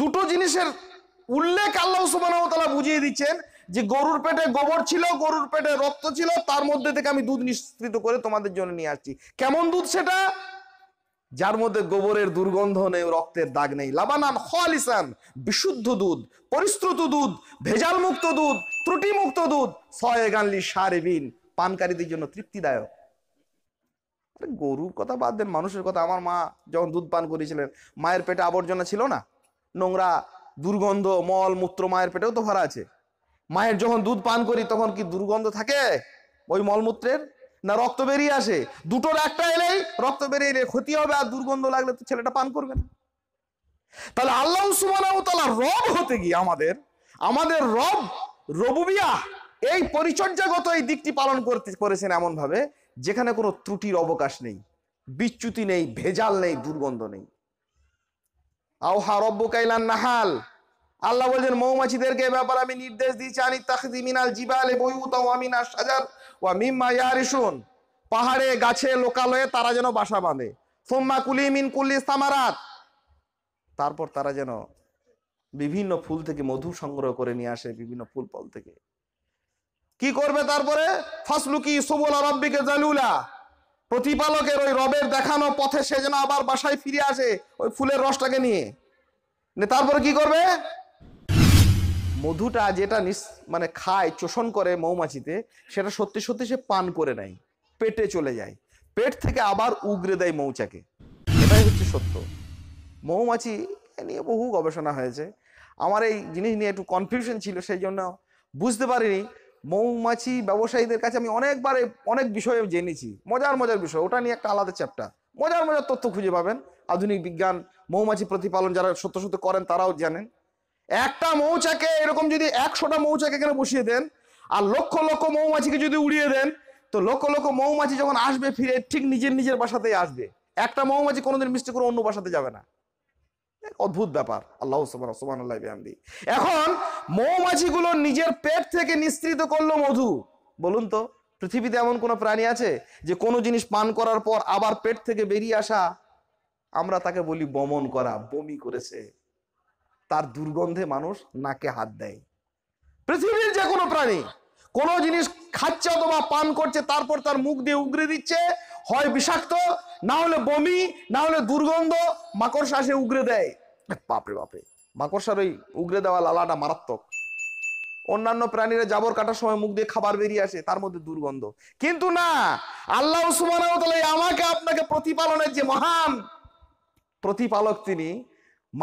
দুটো জিনিসের উল্লেখ আল্লাহ সুবাহ বুঝিয়ে দিচ্ছেন যে গরুর পেটে গোবর ছিল গরুর পেটে রক্ত ছিল তার মধ্যে থেকে আমি দুধ নিঃসৃত করে তোমাদের জন্য নিয়ে আসছি কেমন দুধ সেটা যার মধ্যে গোবরের দুর্গন্ধ নেই রক্তের দাগ নেই লাবানান খালিসান বিশুদ্ধ দুধ পরিশ্রুত দুধ ভেজাল মুক্ত দুধ ত্রুটি মুক্ত দুধ সয়েগানলি সারেবিন পানকারীদের জন্য তৃপ্তিদায়ক গরুর কথা বাদ দেন মানুষের কথা আমার মা যখন দুধ পান করেছিলেন মায়ের পেটে আবর্জনা ছিল না নোংরা দুর্গন্ধ মল মূত্র মায়ের পেটেও তো ভরা আছে মায়ের যখন দুধ পান করি তখন কি দুর্গন্ধ থাকে ওই মলমূত্রের না রক্ত বেরিয়ে আসে দুটোর একটা এলেই রক্ত বেরিয়ে এলে ক্ষতি হবে আর দুর্গন্ধ লাগলে তো ছেলেটা পান করবে না তাহলে আল্লাহ সুবাহ রব হতে গিয়ে আমাদের আমাদের রব রবুবিয়া এই পরিচর্যাগত এই দিকটি পালন করতে করেছেন এমনভাবে যেখানে কোনো ত্রুটির অবকাশ নেই বিচ্যুতি নেই ভেজাল নেই দুর্গন্ধ নেই আওহা রব্য কাইলান নাহাল আল্লাহ বলছেন মৌমাছিদেরকে ব্যাপার আমি নির্দেশ দিয়েছি আনি তাকদি মিনাল জিবালে বইউতা ওয়া মিনা সাজার ওয়া মিম্মা ইয়ারিসুন পাহাড়ে গাছে লোকালয়ে তারা যেন বাসা বাঁধে সোম্মা কুলি মিন কুল্লি সামারাত তারপর তারা যেন বিভিন্ন ফুল থেকে মধু সংগ্রহ করে নিয়ে আসে বিভিন্ন ফুল ফল থেকে কি করবে তারপরে ফাসলুকি সুবল রব্বিকে জালুলা প্রতিপালকের ওই রবের দেখানো পথে সে যেন আবার বাসায় ফিরে আসে ওই ফুলের রসটাকে নিয়ে তারপরে কি করবে মধুটা যেটা নিস মানে খায় চোষণ করে মৌমাছিতে সেটা সত্যি সত্যি সে পান করে নেয় পেটে চলে যায় পেট থেকে আবার উগরে দেয় মৌচাকে এটাই হচ্ছে সত্য মৌমাছি নিয়ে বহু গবেষণা হয়েছে আমার এই জিনিস নিয়ে একটু কনফিউশন ছিল সেই জন্য বুঝতে পারিনি মৌমাছি ব্যবসায়ীদের কাছে আমি অনেকবার অনেক বিষয়ে জেনেছি মজার মজার বিষয় ওটা নিয়ে একটা আলাদা চ্যাপ্টার মজার মজার তথ্য খুঁজে পাবেন আধুনিক বিজ্ঞান মৌমাছি প্রতিপালন যারা সত্য সত্য করেন তারাও জানেন একটা মৌচাকে এরকম যদি একশোটা মৌচাকে এখানে বসিয়ে দেন আর লক্ষ লক্ষ মৌমাছিকে যদি উড়িয়ে দেন তো লক্ষ লক্ষ মৌমাছি যখন আসবে ফিরে ঠিক নিজের নিজের বাসাতেই আসবে একটা মৌমাছি কোনোদিন মিষ্টি করে অন্য বাসাতে যাবে না অদ্ভুত ব্যাপার আল্লাহ সুবাহ আল্লাহ এখন মৌমাছিগুলো নিজের পেট থেকে নিঃসৃত করলো মধু বলুন তো পৃথিবীতে এমন কোনো প্রাণী আছে যে কোনো জিনিস পান করার পর আবার পেট থেকে বেরিয়ে আসা আমরা তাকে বলি বমন করা বমি করেছে তার দুর্গন্ধে মানুষ নাকে হাত দেয় পৃথিবীর যে কোনো প্রাণী কোনো জিনিস খাচ্ছে অথবা পান করছে তারপর তার মুখ দিয়ে উগরে দিচ্ছে হয় বিষাক্ত না হলে বমি না হলে দুর্গন্ধ মাকড়সা সে উগরে দেয় বাপরে বাপরে মাকড়সার ওই উগরে দেওয়া লালাটা মারাত্মক অন্যান্য প্রাণীরা জাবর কাটার সময় মুখ দিয়ে খাবার বেরিয়ে আসে তার মধ্যে দুর্গন্ধ কিন্তু না আল্লাহ আমাকে আপনাকে প্রতিপালনের যে মহান প্রতিপালক তিনি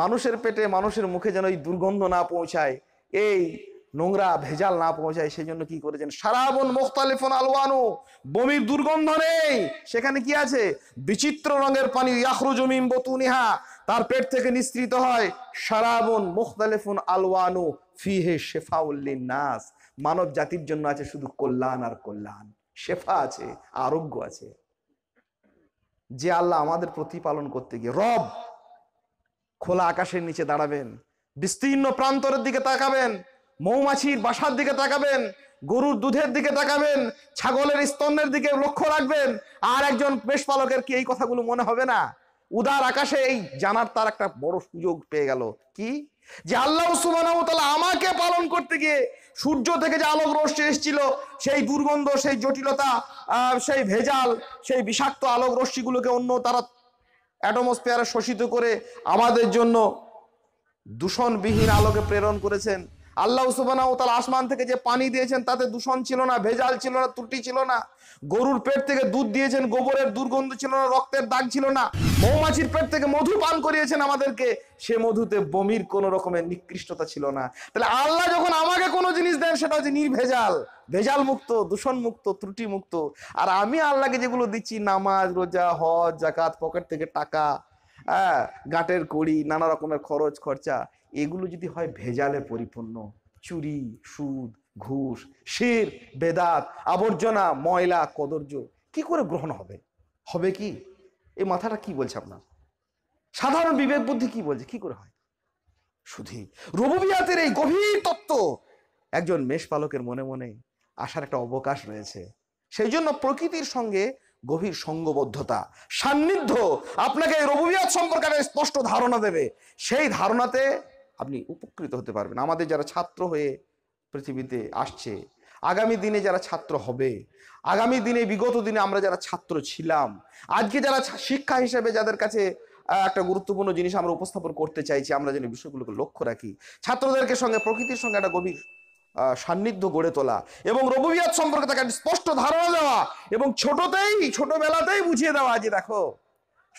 মানুষের পেটে মানুষের মুখে যেন এই দুর্গন্ধ না পৌঁছায় এই নোংরা ভেজাল না পৌঁছায় সেই জন্য কি করেছেন সারাবন মোখতালিফোন আলওয়ানু বমির দুর্গন্ধ নেই সেখানে কি আছে বিচিত্র রঙের পানি ইয়াখরু জমিন বতুনিহা তার পেট থেকে নিস্তৃত হয় সারাবন মোখতালিফোন আলওয়ানু ফিহে শেফাউল্লিন নাস মানব জাতির জন্য আছে শুধু কল্যাণ আর কল্যাণ শেফা আছে আরোগ্য আছে যে আল্লাহ আমাদের প্রতিপালন করতে গিয়ে রব খোলা আকাশের নিচে দাঁড়াবেন বিস্তীর্ণ প্রান্তরের দিকে তাকাবেন মৌমাছির বাসার দিকে তাকাবেন গরুর দুধের দিকে তাকাবেন ছাগলের স্তনের দিকে লক্ষ্য রাখবেন আর একজন পেশপালকের কি এই কথাগুলো মনে হবে না উদার আকাশে এই জানার তার একটা বড় সুযোগ পেয়ে গেল কি যে আল্লাহ সুবানাহতালা আমাকে পালন করতে গিয়ে সূর্য থেকে যে আলোক রশ্মি এসেছিল সেই দুর্গন্ধ সেই জটিলতা সেই ভেজাল সেই বিষাক্ত আলোক রশ্মিগুলোকে অন্য তারা অ্যাটমসফিয়ারে শোষিত করে আমাদের জন্য দূষণবিহীন আলোকে প্রেরণ করেছেন আল্লাহ সুবানা ও তালা আসমান থেকে যে পানি দিয়েছেন তাতে দূষণ ছিল না ভেজাল ছিল না ত্রুটি ছিল না গরুর পেট থেকে দুধ দিয়েছেন গোবরের দুর্গন্ধ ছিল না রক্তের দাগ ছিল না মৌমাছির পেট থেকে মধু পান করিয়েছেন আমাদেরকে সে মধুতে বমির কোনো রকমের নিকৃষ্টতা ছিল না তাহলে আল্লাহ যখন আমাকে কোনো জিনিস দেন সেটা হচ্ছে নির্ভেজাল ভেজাল মুক্ত দূষণ মুক্ত ত্রুটি মুক্ত আর আমি আল্লাহকে যেগুলো দিচ্ছি নামাজ রোজা হজ জাকাত পকেট থেকে টাকা হ্যাঁ গাঁটের কড়ি নানা রকমের খরচ খরচা এগুলো যদি হয় ভেজালে পরিপূর্ণ চুরি সুদ ঘুষ শির বেদাত আবর্জনা ময়লা কদর্য কি করে গ্রহণ হবে হবে কি এই মাথাটা কি বলছে আপনার সাধারণ বিবেক বুদ্ধি কি বলছে কি করে হয় শুধু রবুবিয়াতের এই গভীর তত্ত্ব একজন মেষপালকের মনে মনে আসার একটা অবকাশ রয়েছে সেই জন্য প্রকৃতির সঙ্গে গভীর সঙ্গবদ্ধতা সান্নিধ্য আপনাকে রবুবিয়াত সম্পর্কে স্পষ্ট ধারণা দেবে সেই ধারণাতে আপনি উপকৃত হতে পারবেন আমাদের যারা ছাত্র হয়ে পৃথিবীতে আসছে আগামী দিনে যারা ছাত্র হবে আগামী দিনে বিগত দিনে আমরা যারা ছাত্র ছিলাম আজকে যারা শিক্ষা হিসেবে যাদের কাছে একটা গুরুত্বপূর্ণ জিনিস আমরা উপস্থাপন করতে চাইছি আমরা যেন বিষয়গুলোকে লক্ষ্য রাখি ছাত্রদেরকে সঙ্গে প্রকৃতির সঙ্গে একটা গভীর সান্নিধ্য গড়ে তোলা এবং রবিয়াত সম্পর্কে তাকে স্পষ্ট ধারণা দেওয়া এবং ছোটতেই ছোটবেলাতেই বুঝিয়ে দেওয়া যে দেখো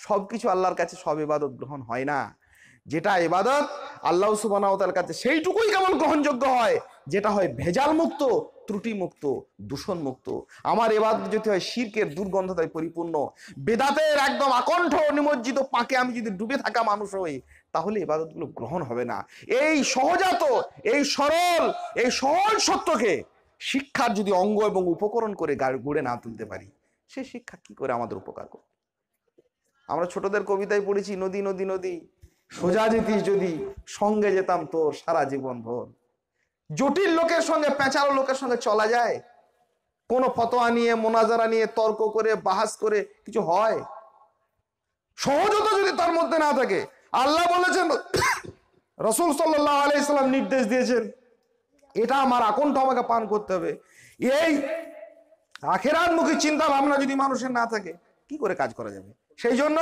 সবকিছু আল্লাহর কাছে সব ইবাদত গ্রহণ হয় না যেটা এবাদত আল্লাহ সুবানাওতার কাছে সেইটুকুই কেমন গ্রহণযোগ্য হয় যেটা হয় ভেজাল মুক্ত ত্রুটি মুক্ত দূষণ মুক্ত আমার এবার যদি হয় শিরকের দুর্গন্ধতায় পরিপূর্ণ বেদাতের একদম আকণ্ঠ নিমজ্জিত পাকে আমি যদি ডুবে থাকা মানুষ হই তাহলে এবাদতগুলো গ্রহণ হবে না এই সহজাত এই সরল এই সহজ সত্যকে শিক্ষার যদি অঙ্গ এবং উপকরণ করে গড়ে না তুলতে পারি সে শিক্ষা কি করে আমাদের উপকার করবে আমরা ছোটদের কবিতায় পড়েছি নদী নদী নদী সোজা যেতিস যদি সঙ্গে যেতাম তোর সারা জীবন ভোর জটিল লোকের সঙ্গে পেঁচালো লোকের সঙ্গে চলা যায় কোনো ফতোয়া নিয়ে মোনাজারা নিয়ে তর্ক করে বাহাস করে কিছু হয় সহজতা যদি তার মধ্যে না থাকে আল্লাহ বলেছেন রসুল সাল্লাহ আলাইসাল্লাম নির্দেশ দিয়েছেন এটা আমার আকণ্ঠ আমাকে পান করতে হবে এই মুখী চিন্তা ভাবনা যদি মানুষের না থাকে কি করে কাজ করা যাবে সেই জন্য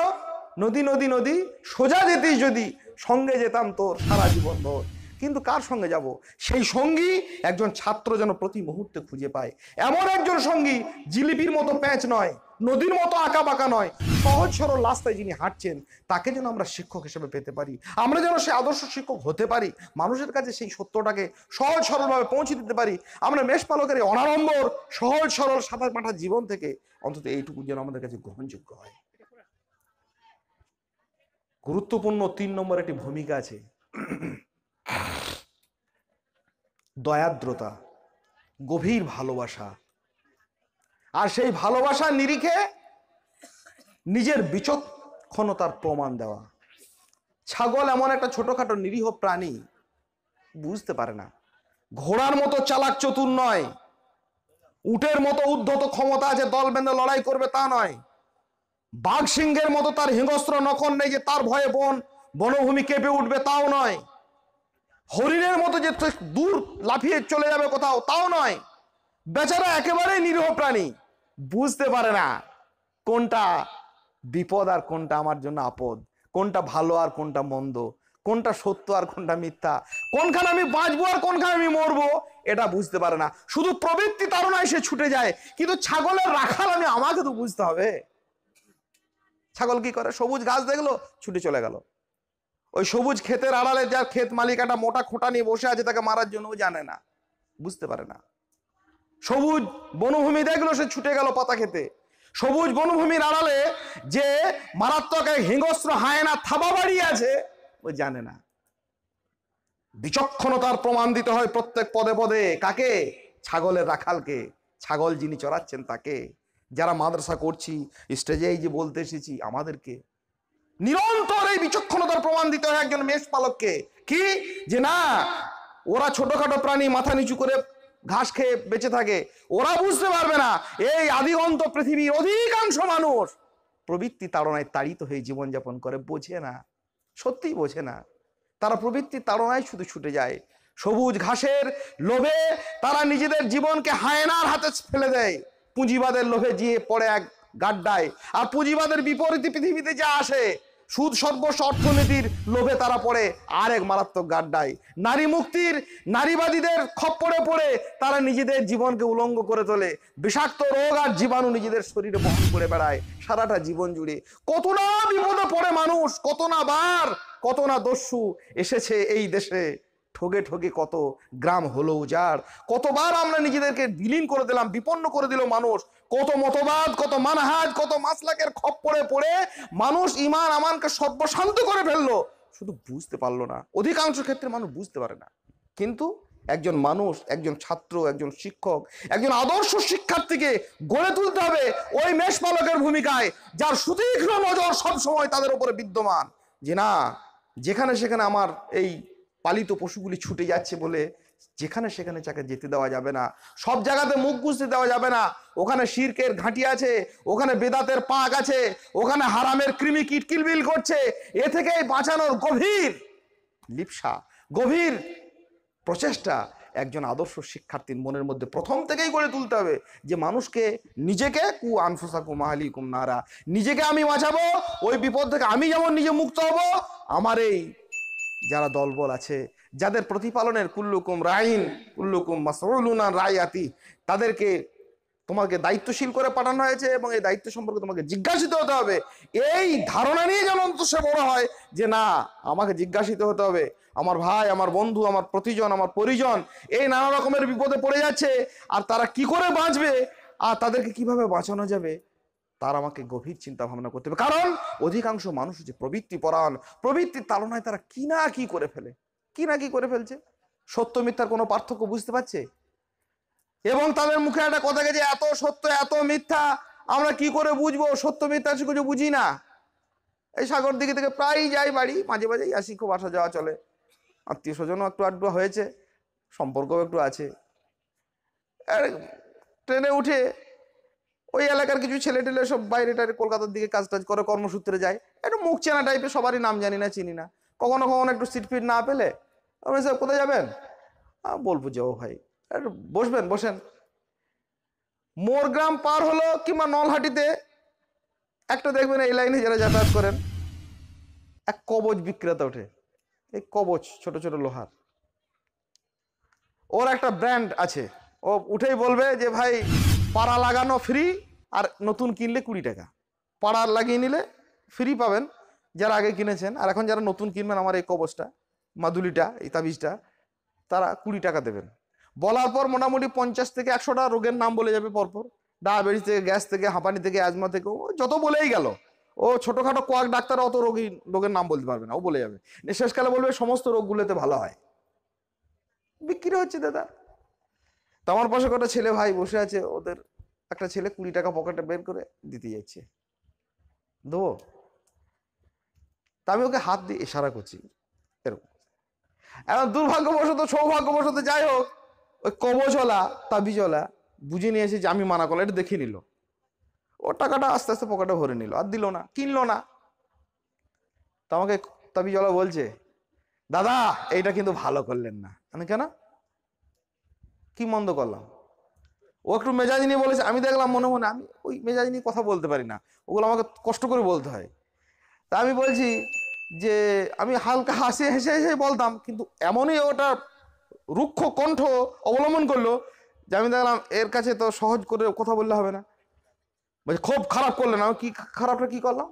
নদী নদী নদী সোজা যেতিস যদি সঙ্গে যেতাম তোর সারা জীবন ধর কিন্তু কার সঙ্গে যাব সেই সঙ্গী একজন ছাত্র যেন প্রতি মুহূর্তে খুঁজে পায় এমন একজন সঙ্গী জিলিপির মতো প্যাঁচ নয় নদীর মতো আঁকা বাঁকা নয় সহজ সরল রাস্তায় যিনি হাঁটছেন তাকে যেন আমরা শিক্ষক হিসেবে পেতে পারি আমরা যেন সে আদর্শ শিক্ষক হতে পারি মানুষের কাছে সেই সত্যটাকে সহজ সরলভাবে পৌঁছে দিতে পারি আমরা মেষপালকের এই অনাড়ম্বর সহজ সরল সাঁতার পাঠা জীবন থেকে অন্তত এইটুকু যেন আমাদের কাছে গ্রহণযোগ্য হয় গুরুত্বপূর্ণ তিন নম্বর একটি ভূমিকা আছে দয়াদ্রতা গভীর ভালোবাসা আর সেই ভালোবাসা নিরিখে নিজের বিচক্ষণতার প্রমাণ দেওয়া ছাগল এমন একটা ছোটোখাটো নিরীহ প্রাণী বুঝতে পারে না ঘোড়ার মতো চালাক চতুর নয় উটের মতো উদ্ধত ক্ষমতা আছে দল বেঁধে লড়াই করবে তা নয় বাঘ সিংহের মতো তার হিংস্র নখন নেই যে তার ভয়ে বন বনভূমি কেঁপে উঠবে তাও নয় হরিণের মতো যে দূর লাফিয়ে চলে যাবে কোথাও তাও নয় বেচারা একেবারেই নিরীহ প্রাণী বুঝতে পারে না কোনটা বিপদ আর কোনটা আমার জন্য আপদ কোনটা ভালো আর কোনটা মন্দ কোনটা সত্য আর কোনটা মিথ্যা কোনখানে আমি বাঁচবো আর কোনখানে আমি মরবো এটা বুঝতে পারে না শুধু প্রবৃত্তি নয় সে ছুটে যায় কিন্তু ছাগলের রাখাল আমি আমাকে তো বুঝতে হবে ছাগল কি করে সবুজ গাছ দেখলো ছুটে চলে গেল ওই সবুজ ক্ষেতের আড়ালে যার ক্ষেত মালিকাটা মোটা খোঁটা নিয়ে বসে আছে তাকে মারার জন্য জানে না বুঝতে পারে না সবুজ বনভূমি দেখলো সে ছুটে গেল পাতা খেতে সবুজ বনভূমির আড়ালে যে মারাত্মক এক হিংস্র হায়না থাবা বাড়ি আছে ও জানে না বিচক্ষণতার প্রমাণ দিতে হয় প্রত্যেক পদে পদে কাকে ছাগলের রাখালকে ছাগল যিনি চড়াচ্ছেন তাকে যারা মাদ্রাসা করছি স্টেজে এই যে বলতে এসেছি আমাদেরকে নিরন্তর এই বিচক্ষণতার প্রমাণ দিতে হয় একজন মেষ পালককে কি যে না ওরা ছোটখাটো প্রাণী মাথা নিচু করে ঘাস খেয়ে বেঁচে থাকে ওরা বুঝতে পারবে না এই আদিগন্ত পৃথিবীর অধিকাংশ মানুষ প্রবৃত্তি তাড়নায় তাড়িত হয়ে জীবনযাপন করে বোঝে না সত্যিই বোঝে না তারা প্রবৃত্তি তাড়নায় শুধু ছুটে যায় সবুজ ঘাসের লোভে তারা নিজেদের জীবনকে হায়নার হাতে ফেলে দেয় পুঁজিবাদের লোভে গিয়ে পড়ে এক গাড্ডায় আর পুঁজিবাদের বিপরীতে পৃথিবীতে যা আসে সুদ সর্বস্ব অর্থনীতির লোভে তারা পড়ে আর এক মারাত্মক গাড্ডায় নারী মুক্তির নারীবাদীদের খপ্পরে পড়ে তারা নিজেদের জীবনকে উলঙ্গ করে তোলে বিষাক্ত রোগ আর জীবাণু নিজেদের শরীরে বহন করে বেড়ায় সারাটা জীবন জুড়ে কত না বিপদে পড়ে মানুষ কত না বার কত না দস্যু এসেছে এই দেশে ঠগে ঠগে কত গ্রাম হলো উজাড় কতবার আমরা নিজেদেরকে বিলীন করে দিলাম বিপন্ন করে দিল মানুষ কত মতবাদ কত মানহাজ কত মাসলাকের খপ্পরে পড়ে মানুষ ইমান আমানকে সর্বশান্ত করে ফেললো শুধু বুঝতে পারলো না অধিকাংশ ক্ষেত্রে মানুষ বুঝতে পারে না কিন্তু একজন মানুষ একজন ছাত্র একজন শিক্ষক একজন আদর্শ শিক্ষার্থীকে গড়ে তুলতে হবে ওই মেষপালকের ভূমিকায় যার সুতীক্ষ্ণ নজর সবসময় তাদের উপরে বিদ্যমান যে না যেখানে সেখানে আমার এই পালিত পশুগুলি ছুটে যাচ্ছে বলে যেখানে সেখানে তাকে যেতে দেওয়া যাবে না সব জায়গাতে মুখ গুজতে দেওয়া যাবে না ওখানে শির্কের ঘাঁটি আছে ওখানে বেদাতের পাক আছে ওখানে হারামের কৃমি কিটকিলবিল করছে এ থেকে বাঁচানোর গভীর লিপসা গভীর প্রচেষ্টা একজন আদর্শ শিক্ষার্থীর মনের মধ্যে প্রথম থেকেই গড়ে তুলতে হবে যে মানুষকে নিজেকে কু আনফুসা কু মাহালি কুম নারা নিজেকে আমি বাঁচাবো ওই বিপদ থেকে আমি যেমন নিজে মুক্ত হব আমার এই যারা দলবল আছে যাদের প্রতিপালনের কুল্লুকুম রাইন কুল্লুকুম মাসরুলুনা রায়াতি তাদেরকে তোমাকে দায়িত্বশীল করে পাঠানো হয়েছে এবং এই দায়িত্ব সম্পর্কে তোমাকে জিজ্ঞাসিত হতে হবে এই ধারণা নিয়ে যেন অন্তত সে বড় হয় যে না আমাকে জিজ্ঞাসিত হতে হবে আমার ভাই আমার বন্ধু আমার প্রতিজন আমার পরিজন এই নানা রকমের বিপদে পড়ে যাচ্ছে আর তারা কি করে বাঁচবে আর তাদেরকে কিভাবে বাঁচানো যাবে তার আমাকে গভীর চিন্তা ভাবনা করতে হবে কারণ অধিকাংশ মানুষ যে প্রবৃত্তি পরায়ণ প্রবৃত্তির তালনায় তারা কি না কি করে ফেলে কি না কি করে ফেলছে সত্য মিথ্যার কোনো পার্থক্য বুঝতে পারছে এবং তাদের মুখে একটা কথা গেছে এত সত্য এত মিথ্যা আমরা কি করে বুঝবো সত্য মিথ্যা সে কিছু বুঝি না এই সাগর দিকে থেকে প্রায়ই যাই বাড়ি মাঝে মাঝেই আসি খুব আসা যাওয়া চলে আত্মীয় স্বজনও একটু আড্ডু হয়েছে সম্পর্কও একটু আছে ট্রেনে উঠে ওই এলাকার কিছু ছেলে টেলে সব বাইরে টাইরে কলকাতার দিকে কাজ টাজ করে কর্মসূত্রে যায় একটু মুখ চেনা টাইপের সবারই নাম জানি না চিনি না কখনো কখনো একটু সিট ফিট না পেলে আপনি স্যার কোথায় যাবেন বলবো ও ভাই একটু বসবেন বসেন মোরগ্রাম পার হলো কিংবা নলহাটিতে একটা দেখবেন এই লাইনে যারা যাতায়াত করেন এক কবচ বিক্রেতা ওঠে এই কবচ ছোট ছোট লোহার ওর একটা ব্র্যান্ড আছে ও উঠেই বলবে যে ভাই পাড়া লাগানো ফ্রি আর নতুন কিনলে কুড়ি টাকা পাড়া লাগিয়ে নিলে ফ্রি পাবেন যারা আগে কিনেছেন আর এখন যারা নতুন কিনবেন আমার এই কবচটা মাদুলিটা এই তাবিজটা তারা কুড়ি টাকা দেবেন বলার পর মোটামুটি পঞ্চাশ থেকে একশোটা রোগের নাম বলে যাবে পরপর ডায়াবেটিস থেকে গ্যাস থেকে হাঁপানি থেকে অ্যাজমা থেকে ও যত বলেই গেল ও ছোটোখাটো কোয়াক ডাক্তার অত রোগী রোগের নাম বলতে পারবে না ও বলে যাবে শেষকালে বলবে সমস্ত রোগগুলোতে ভালো হয় বিক্রি হচ্ছে দাদা তো আমার পাশে কটা ছেলে ভাই বসে আছে ওদের একটা ছেলে কুড়ি টাকা পকেটে বের করে দিতে যাচ্ছে দেবো তা আমি ওকে হাত দিয়ে ইশারা করছি এরকম এখন দুর্ভাগ্যবশত সৌভাগ্যবশত যাই হোক ওই কবচলা তাবিজলা বুঝে নিয়ে এসে যে আমি মানা করলাম এটা দেখে নিল ও টাকাটা আস্তে আস্তে পকেটে ভরে নিল আর দিল না কিনলো না তো আমাকে তাবিজলা বলছে দাদা এইটা কিন্তু ভালো করলেন না কেন কি মন্দ করলাম ও একটু মেজাজ নিয়ে বলেছে আমি দেখলাম মনে মনে আমি ওই মেজাজ নিয়ে কথা বলতে পারি না ওগুলো আমাকে কষ্ট করে বলতে হয় তা আমি বলছি যে আমি হালকা হাসি হেসে হেসে বলতাম কিন্তু এমনই ওটা রুক্ষ কণ্ঠ অবলম্বন করলো যে আমি দেখলাম এর কাছে তো সহজ করে কথা বললে হবে না বলছি খুব খারাপ করলেন আমি কি খারাপটা কি করলাম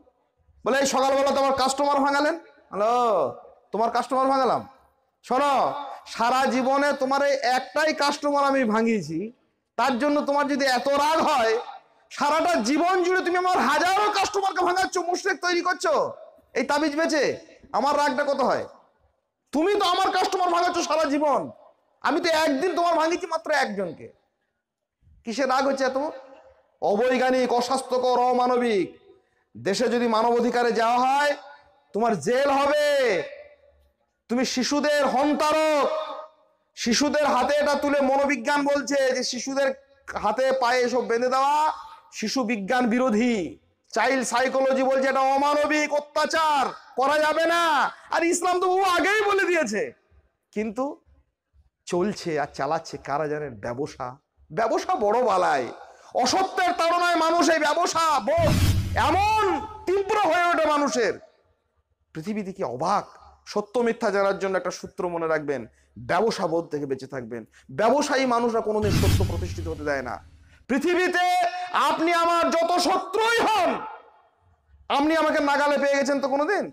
বলে এই সকালবেলা তোমার কাস্টমার ভাঙালেন হ্যালো তোমার কাস্টমার ভাঙালাম শোনো সারা জীবনে তোমার একটাই কাস্টমার আমি ভাঙিয়েছি তার জন্য তোমার যদি এত রাগ হয় সারাটা জীবন জুড়ে তুমি আমার হাজারো কাস্টমারকে ভাঙাচ্ছ মুশ্রেক তৈরি করছো এই তাবিজ বেছে আমার রাগটা কত হয় তুমি তো আমার কাস্টমার ভাঙাচ্ছ সারা জীবন আমি তো একদিন তোমার ভাঙিয়েছি মাত্র একজনকে কিসে রাগ হচ্ছে এত অবৈজ্ঞানিক অস্বাস্থ্যকর অমানবিক দেশে যদি মানবাধিকারে যাওয়া হয় তোমার জেল হবে তুমি শিশুদের হন্তারক শিশুদের হাতে এটা তুলে মনোবিজ্ঞান বলছে যে শিশুদের হাতে পায়ে এসব বেঁধে দেওয়া শিশু বিজ্ঞান বিরোধী চাইল্ড সাইকোলজি বলছে এটা অমানবিক অত্যাচার করা যাবে না আর ইসলাম তো ও আগেই বলে দিয়েছে কিন্তু চলছে আর চালাচ্ছে কারা জানেন ব্যবসা ব্যবসা বড় বালায় অসত্যের তাড়নায় মানুষ এই ব্যবসা বোধ এমন তীব্র হয়ে ওঠে মানুষের পৃথিবীতে কি অবাক সত্য মিথ্যা জানার জন্য একটা সূত্র মনে রাখবেন ব্যবসা বোধ থেকে বেঁচে থাকবেন ব্যবসায়ী মানুষরা কোনোদিন সত্য প্রতিষ্ঠিত হতে দেয় না পৃথিবীতে আপনি আমার যত শত্রুই হন আপনি আমাকে নাগালে পেয়ে গেছেন তো কোনোদিন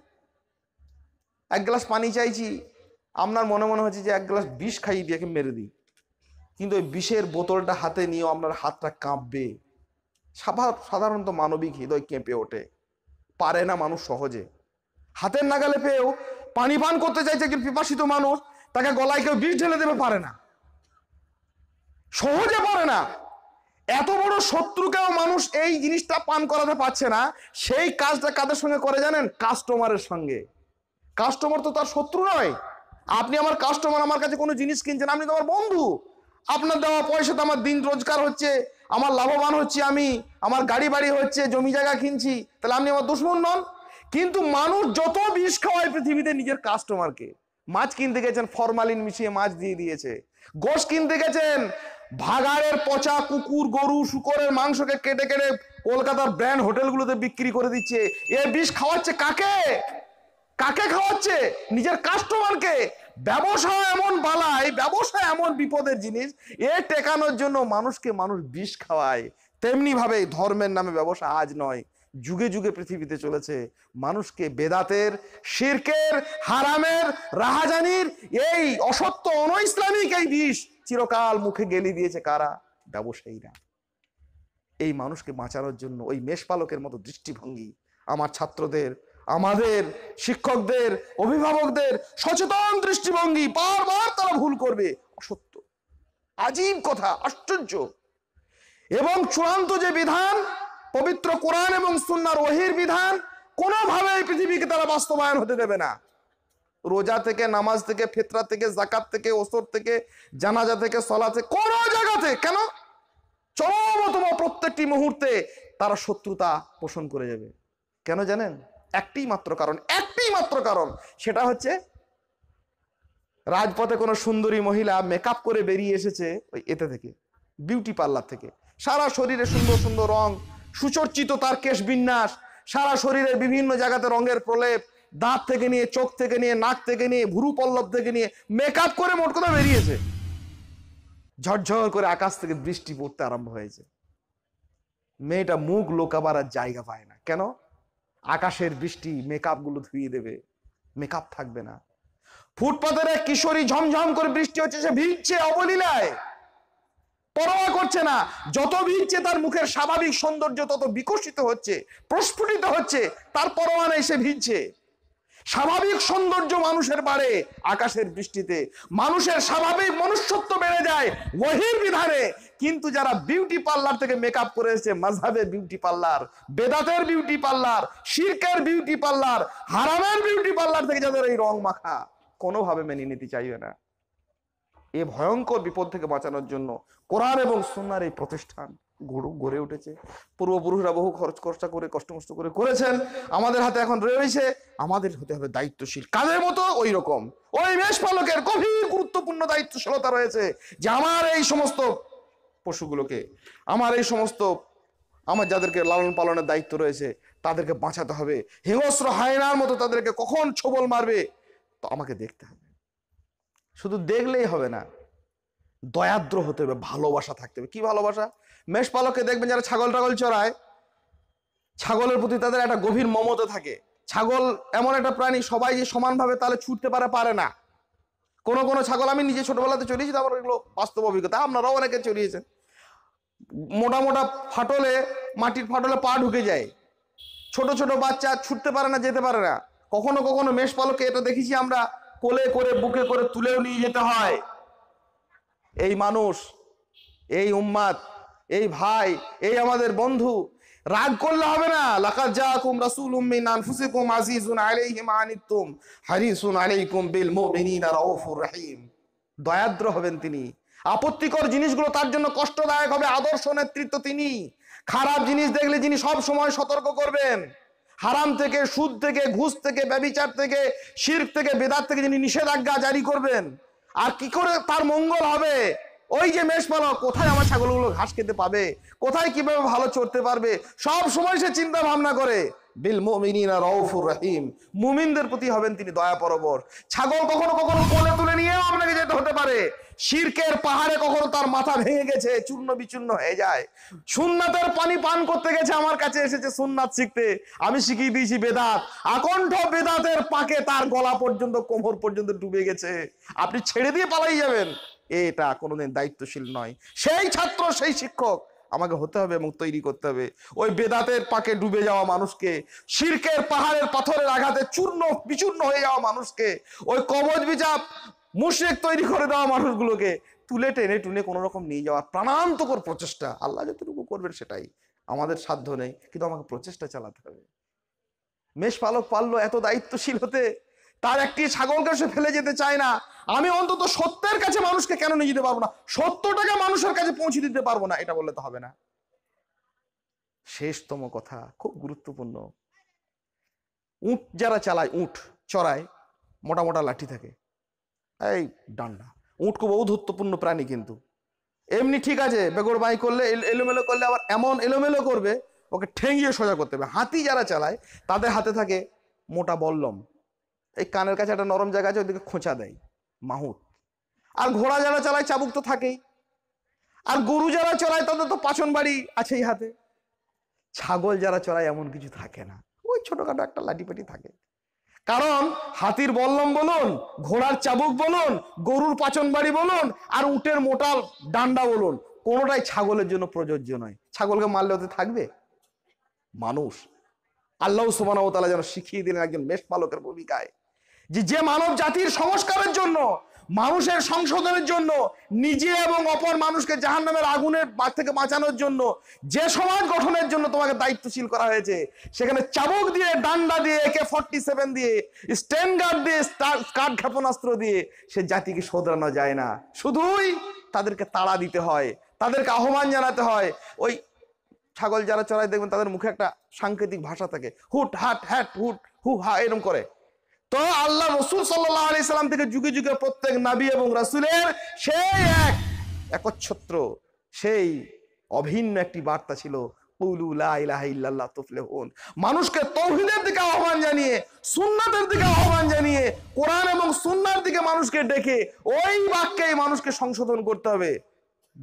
এক গ্লাস পানি চাইছি আপনার মনে মনে হচ্ছে যে এক গ্লাস বিষ খাইয়ে দিয়ে মেরে দিই কিন্তু ওই বিষের বোতলটা হাতে নিয়েও আপনার হাতটা কাঁপবে সাধারণত মানবিক হৃদয় কেঁপে ওঠে পারে না মানুষ সহজে হাতের নাগালে পেয়েও পানি পান করতে চাইছে একজন পিপাসিত মানুষ তাকে গলায় কেউ বিষ ঢেলে দেবে পারে না সহজে পারে না এত বড় শত্রুকেও মানুষ এই জিনিসটা পান করাতে পারছে না সেই কাজটা কাদের সঙ্গে করে জানেন কাস্টমারের সঙ্গে কাস্টমার তো তার শত্রু নয় আপনি আমার কাস্টমার আমার কাছে কোনো জিনিস কিনছেন আপনি তো আমার বন্ধু আপনার দেওয়া পয়সাতে আমার দিন রোজগার হচ্ছে আমার লাভবান হচ্ছে আমি আমার গাড়ি বাড়ি হচ্ছে জমি জায়গা কিনছি তাহলে আপনি আমার দুশ্মন নন কিন্তু মানুষ যত বিষ খাওয়ায় পৃথিবীতে নিজের কাস্টমারকে মাছ কিনতে গেছেন ফরমালিন মিশিয়ে মাছ দিয়ে দিয়েছে গোস কিনতে গেছেন ভাগাড়ের পচা কুকুর গরু শুকরের মাংসকে কেটে কেটে কলকাতার ব্র্যান্ড হোটেলগুলোতে বিক্রি করে দিচ্ছে এ বিষ খাওয়াচ্ছে কাকে কাকে খাওয়াচ্ছে নিজের কাস্টমারকে ব্যবসা এমন বালাই ব্যবসা এমন বিপদের জিনিস এ টেকানোর জন্য মানুষকে মানুষ বিষ খাওয়ায় তেমনিভাবে ধর্মের নামে ব্যবসা আজ নয় যুগে যুগে পৃথিবীতে চলেছে মানুষকে বেদাতের শিরকের হারামের রাহাজানির এই অসত্য অন ইসলামিক এই বিষ চিরকাল মুখে গেলি দিয়েছে কারা ব্যবসায়ীরা এই মানুষকে বাঁচানোর জন্য ওই মেষপালকের মতো দৃষ্টিভঙ্গি আমার ছাত্রদের আমাদের শিক্ষকদের অভিভাবকদের সচেতন দৃষ্টিভঙ্গি বারবার তারা ভুল করবে অসত্য আজীব কথা আশ্চর্য এবং চূড়ান্ত যে বিধান পবিত্র কোরআন এবং সুন্নার ওহির বিধান কোনোভাবে এই পৃথিবীকে তারা বাস্তবায়ন হতে দেবে না রোজা থেকে নামাজ থেকে ফেতরা থেকে জাকাত থেকে ওসর থেকে জানাজা থেকে সলা থেকে কোন জায়গাতে কেন চরমতম প্রত্যেকটি মুহূর্তে তারা শত্রুতা পোষণ করে যাবে কেন জানেন একটি মাত্র কারণ একটি মাত্র কারণ সেটা হচ্ছে রাজপথে কোনো সুন্দরী মহিলা মেকআপ করে বেরিয়ে এসেছে ওই এতে থেকে বিউটি পার্লার থেকে সারা শরীরে সুন্দর সুন্দর রং সুচর্চিত তার কেশ বিন্যাস সারা শরীরের বিভিন্ন জায়গাতে রঙের প্রলেপ দাঁত থেকে নিয়ে চোখ থেকে নিয়ে নাক থেকে নিয়ে ভুরু পল্লব থেকে নিয়ে মেকআপ করে মোট কথা বেরিয়েছে ঝরঝর করে আকাশ থেকে বৃষ্টি পড়তে আরম্ভ হয়েছে মেয়েটা মুখ লোকাবার আর জায়গা পায় না কেন আকাশের বৃষ্টি মেকআপগুলো ধুয়ে দেবে মেকআপ থাকবে না ফুটপাতের এক কিশোরী ঝমঝম করে বৃষ্টি হচ্ছে সে ভিজছে অবলীলায় পরোয়া করছে না যত ভিড়ছে তার মুখের স্বাভাবিক সৌন্দর্য তত বিকশিত হচ্ছে প্রস্ফুটিত হচ্ছে তার পরোয়া নেই সে ভিড়ছে স্বাভাবিক সৌন্দর্য মানুষের বাড়ে আকাশের বৃষ্টিতে মানুষের স্বাভাবিক মনুষ্যত্ব বেড়ে যায় ওহির বিধানে কিন্তু যারা বিউটি পার্লার থেকে মেকআপ করে এসেছে মাঝহাবের বিউটি পার্লার বেদাতের বিউটি পার্লার শিরকের বিউটি পার্লার হারামের বিউটি পার্লার থেকে যাদের এই রং মাখা কোনোভাবে মেনে নিতে চাইবে না এ ভয়ঙ্কর বিপদ থেকে বাঁচানোর জন্য কোরআন এবং সন্ন্যার এই প্রতিষ্ঠান গড়ু গড়ে উঠেছে পূর্বপুরুষরা বহু খরচ খরচা করে কষ্ট মষ্ট করে করেছেন আমাদের হাতে এখন রয়েছে আমাদের হতে হবে দায়িত্বশীল কাদের মতো ওই রকম ওই মেষ পালকের গভীর গুরুত্বপূর্ণ দায়িত্বশীলতা রয়েছে যে আমার এই সমস্ত পশুগুলোকে আমার এই সমস্ত আমার যাদেরকে লালন পালনের দায়িত্ব রয়েছে তাদেরকে বাঁচাতে হবে হিংস্র হায়নার মতো তাদেরকে কখন ছবল মারবে তো আমাকে দেখতে হবে শুধু দেখলেই হবে না দয়াদ্র হতে হবে ভালোবাসা থাকতে হবে কি ভালোবাসা মেষ পালককে দেখবেন যারা ছাগল টাগল চড়ায় ছাগলের প্রতি তাদের একটা গভীর মমতা থাকে ছাগল এমন একটা প্রাণী সবাই যে সমানভাবে তাহলে ছুটতে পারে পারে না কোনো কোনো ছাগল আমি নিজে ছোটোবেলাতে চড়িয়েছি তারপর এগুলো বাস্তব অভিজ্ঞতা আপনারাও অনেকে চড়িয়েছেন মোটা মোটা ফাটলে মাটির ফাটলে পা ঢুকে যায় ছোট ছোট বাচ্চা ছুটতে পারে না যেতে পারে না কখনো কখনো মেষ পালককে এটা দেখেছি আমরা কোলে করে বুকে করে তুলেও নিয়ে যেতে হয় এই মানুষ এই উম্মাদ এই ভাই এই আমাদের বন্ধু রাগ করলে হবে না লাকাত জাআকুম রাসূলুম মিন আনফুসিকুম আজিজুন আলাইহি মা আনিতুম হারিসুন আলাইকুম বিল মুমিনিনা রাউফুর রহিম দয়াদ্র হবেন তিনি আপত্তিকর জিনিসগুলো তার জন্য কষ্টদায়ক হবে আদর্শ নেতৃত্ব তিনি খারাপ জিনিস দেখলে যিনি সব সময় সতর্ক করবেন হারাম থেকে সুদ থেকে ঘুষ থেকে ব্যবিচার থেকে শির্ক থেকে বেদার থেকে যিনি নিষেধাজ্ঞা জারি করবেন আর কি করে তার মঙ্গল হবে ওই যে মেষপালক কোথায় আমার ছাগলগুলো ঘাস খেতে পাবে কোথায় কিভাবে ভালো চড়তে পারবে সব সময় সে চিন্তা ভাবনা করে বিল মোমিনা রৌফুর রাহিম মুমিনদের প্রতি হবেন তিনি দয়া পরবর ছাগল কখনো কখনো কোলে তুলে নিয়েও আপনাকে যেতে হতে পারে শিরকের পাহাড়ে কখনো তার মাথা ভেঙে গেছে চূর্ণ বিচূর্ণ হয়ে যায় সুন্নাতের পানি পান করতে গেছে আমার কাছে এসেছে সুন্নাত শিখতে আমি শিখিয়ে দিয়েছি বেদাত আকণ্ঠ বেদাতের পাকে তার গলা পর্যন্ত কোমর পর্যন্ত ডুবে গেছে আপনি ছেড়ে দিয়ে পালাই যাবেন এটা কোনোদিন দায়িত্বশীল নয় সেই ছাত্র সেই শিক্ষক আমাকে হতে হবে এবং তৈরি করতে হবে ওই বেদাতের পাকে ডুবে যাওয়া মানুষকে শির্কের পাহাড়ের পাথরের আঘাতে চূর্ণ বিচূর্ণ হয়ে যাওয়া মানুষকে ওই কবজ বিচাপ মুশেক তৈরি করে দেওয়া মানুষগুলোকে তুলে টেনে টুনে কোনো রকম নিয়ে যাওয়ার প্রাণান্তকর প্রচেষ্টা আল্লাহ যতটুকু করবেন সেটাই আমাদের সাধ্য নেই কিন্তু আমাকে প্রচেষ্টা চালাতে হবে মেষ পালক পারলো এত দায়িত্বশীল হতে তার একটি ছাগলকে সে ফেলে যেতে চায় না আমি অন্তত সত্যের কাছে মানুষকে কেন নিয়ে যেতে পারবো না সত্যটাকে মানুষের কাছে পৌঁছে দিতে পারবো না এটা বললে তো হবে না শেষতম কথা খুব গুরুত্বপূর্ণ উঁট যারা চালায় উঁট চড়ায় মোটা মোটা লাঠি থাকে এই ডান্ডা উঁট খুব ঔধত্বপূর্ণ প্রাণী কিন্তু এমনি ঠিক আছে বেগর বাই করলে এলোমেলো করলে আবার এমন এলোমেলো করবে ওকে ঠেঙ্গিয়ে সোজা করতে হবে হাতি যারা চালায় তাদের হাতে থাকে মোটা বল্লম এই কানের কাছে একটা নরম জায়গা আছে ওইদিকে খোঁচা দেয় মাহুত আর ঘোড়া যারা চালায় চাবুক তো থাকেই আর গরু যারা চড়ায় তাদের তো পাচন বাড়ি আছেই হাতে ছাগল যারা চড়ায় এমন কিছু থাকে না ওই ছোটোখাটো একটা লাঠিপাটি থাকে কারণ হাতির বল্লম বলুন ঘোড়ার চাবুক বলুন গরুর পাচন বাড়ি বলুন আর উটের মোটাল ডান্ডা বলুন কোনোটাই ছাগলের জন্য প্রযোজ্য নয় ছাগলকে মারলে ওতে থাকবে মানুষ আল্লাহ ও তালা যেন শিখিয়ে দিলেন একজন মেষ পালকের ভূমিকায় যে মানব জাতির সংস্কারের জন্য মানুষের সংশোধনের জন্য নিজে এবং অপর মানুষকে জাহান নামের আগুনের বাদ থেকে বাঁচানোর জন্য যে সমাজ গঠনের জন্য তোমাকে দায়িত্বশীল করা হয়েছে সেখানে চাবুক দিয়ে ডান্ডা দিয়ে একে ফর্টি সেভেন দিয়ে স্ট্যান্ডার্ড দিয়ে কাঠ ক্ষেপণাস্ত্র দিয়ে সে জাতিকে শোধরানো যায় না শুধুই তাদেরকে তাড়া দিতে হয় তাদেরকে আহ্বান জানাতে হয় ওই ছাগল যারা চড়াই দেখবেন তাদের মুখে একটা সাংকেতিক ভাষা থাকে হুট হাট হ্যাট হুট হু হা এরম করে তো আল্লাহ রসুল সাল্লাহ আলি থেকে যুগে যুগে প্রত্যেক নাবী এবং রাসুলের সেই এক একচ্ছত্র সেই অভিন্ন একটি বার্তা ছিল মানুষকে তৌহিদের দিকে আহ্বান জানিয়ে সুন্নাতের দিকে আহ্বান জানিয়ে কোরআন এবং সুন্নার দিকে মানুষকে ডেকে ওই বাক্যে মানুষকে সংশোধন করতে হবে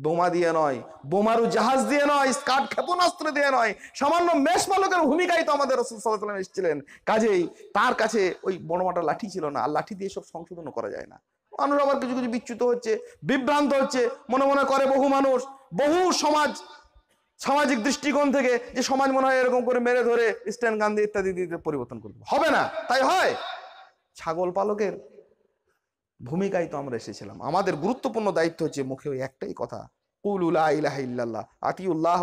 বোমা দিয়ে নয় বোমারু জাহাজ দিয়ে নয় স্কাট ক্ষেপণাস্ত্র দিয়ে নয় সামান্য মেষ মালকের ভূমিকায় তো আমাদের রসুল এসেছিলেন কাজেই তার কাছে ওই মাটা লাঠি ছিল না আর লাঠি দিয়ে সব সংশোধন করা যায় না মানুষ আবার কিছু কিছু বিচ্যুত হচ্ছে বিভ্রান্ত হচ্ছে মনে মনে করে বহু মানুষ বহু সমাজ সামাজিক দৃষ্টিকোণ থেকে যে সমাজ মনে হয় এরকম করে মেরে ধরে স্ট্যান্ড গান্ধী ইত্যাদি পরিবর্তন করবে হবে না তাই হয় ছাগল পালকের ভূমিকায় তো আমরা এসেছিলাম আমাদের গুরুত্বপূর্ণ দায়িত্ব হচ্ছে মুখে ওই একটাই কথা ইলাহ ইল্লাল্লাহ আতিউল্লাহ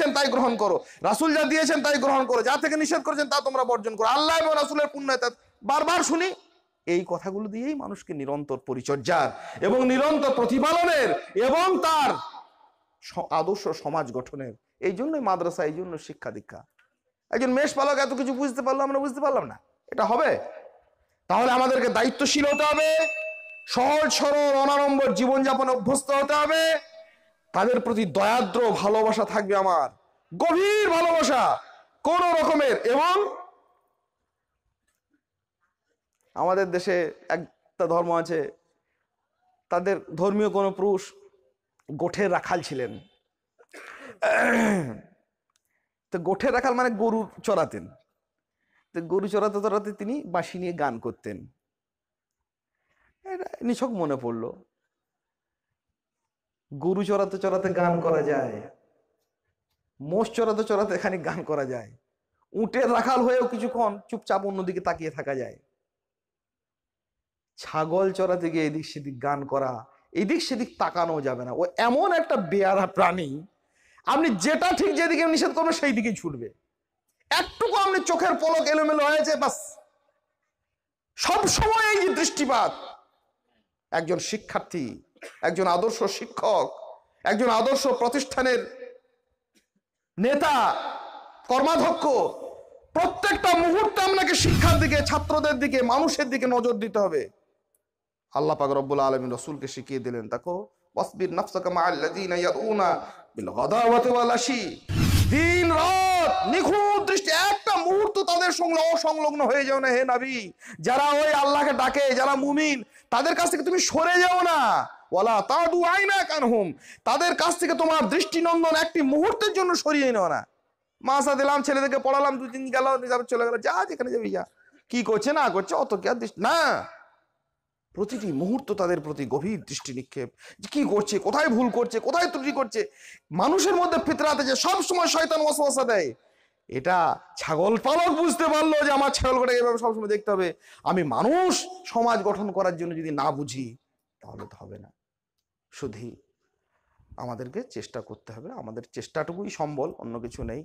যা গ্রহণ করো তাই গ্রহণ করো যা থেকে নিষেধ করেছেন তা তোমরা বর্জন করো আল্লাহ পুণ্যতা বারবার শুনি এই কথাগুলো দিয়েই মানুষকে নিরন্তর পরিচর্যার এবং নিরন্তর প্রতিপালনের এবং তার আদর্শ সমাজ গঠনের এই জন্যই মাদ্রাসা এই জন্য শিক্ষা দীক্ষা একজন মেষ পালক এত কিছু বুঝতে পারলো আমরা বুঝতে পারলাম না এটা হবে তাহলে আমাদেরকে দায়িত্বশীল হতে হবে সহজ সরল অনারম্বর জীবনযাপনে অভ্যস্ত হতে হবে তাদের প্রতি দয়াদ্র ভালোবাসা থাকবে আমার গভীর ভালোবাসা কোন রকমের এবং আমাদের দেশে একটা ধর্ম আছে তাদের ধর্মীয় কোনো পুরুষ গোঠের রাখাল ছিলেন তো গোঠে রাখার মানে গরু চড়াতেন তো গরু চড়াতে চড়াতে তিনি বাঁশি নিয়ে গান করতেন এটা নিছক মনে পড়ল গরু চড়াতে চড়াতে গান করা যায় মোষ চড়াতে চড়াতে এখানে গান করা যায় উটের রাখাল হয়েও কিছুক্ষণ চুপচাপ অন্যদিকে তাকিয়ে থাকা যায় ছাগল চড়াতে গিয়ে এদিক সেদিক গান করা এদিক সেদিক তাকানো যাবে না ও এমন একটা বেয়ারা প্রাণী আপনি যেটা ঠিক যেদিকে নিষেধ করবেন সেই দিকেই ছুটবে একটুকু আপনি চোখের পলক এলোমেলো হয়েছে বাস সব সময় এই যে দৃষ্টিপাত একজন শিক্ষার্থী একজন আদর্শ শিক্ষক একজন আদর্শ প্রতিষ্ঠানের নেতা কর্মাধ্যক্ষ প্রত্যেকটা মুহূর্তে আপনাকে শিক্ষার দিকে ছাত্রদের দিকে মানুষের দিকে নজর দিতে হবে আল্লাহ পাক রব্বুল আলমী রসুলকে শিখিয়ে দিলেন তাকো ওয়াসবির নাফসাকা মা আল্লাযীনা ইয়াদউনা দিন রাত নিখুঁত দৃষ্টি একটা মুহূর্ত তাদের সঙ্গে অসংলগ্ন হয়ে যাও না হে নাবি যারা ওই আল্লাহকে ডাকে যারা মুমিন তাদের কাছ থেকে তুমি সরে যাও না ওলা তা দু আইনা কানহুম তাদের কাছ থেকে তোমার দৃষ্টিনন্দন একটি মুহূর্তের জন্য সরিয়ে নেও না মাসা দিলাম ছেলেদেরকে পড়ালাম দুদিন গেল চলে গেল যা যেখানে যাবি যা কি করছে না করছে অত কি আর দৃষ্টি না প্রতিটি মুহূর্ত তাদের প্রতি গভীর দৃষ্টি নিক্ষেপ কি করছে কোথায় ভুল করছে কোথায় ত্রুটি করছে মানুষের মধ্যে ফিতরাতে যে সব সময় শয়তান ওয়াসওয়াসা দেয় এটা ছাগল পালক বুঝতে পারলো যে আমার ছাগলটাকে এভাবে সবসময় দেখতে হবে আমি মানুষ সমাজ গঠন করার জন্য যদি না বুঝি তাহলে তো হবে না শুধু আমাদেরকে চেষ্টা করতে হবে আমাদের চেষ্টাটুকুই সম্বল অন্য কিছু নেই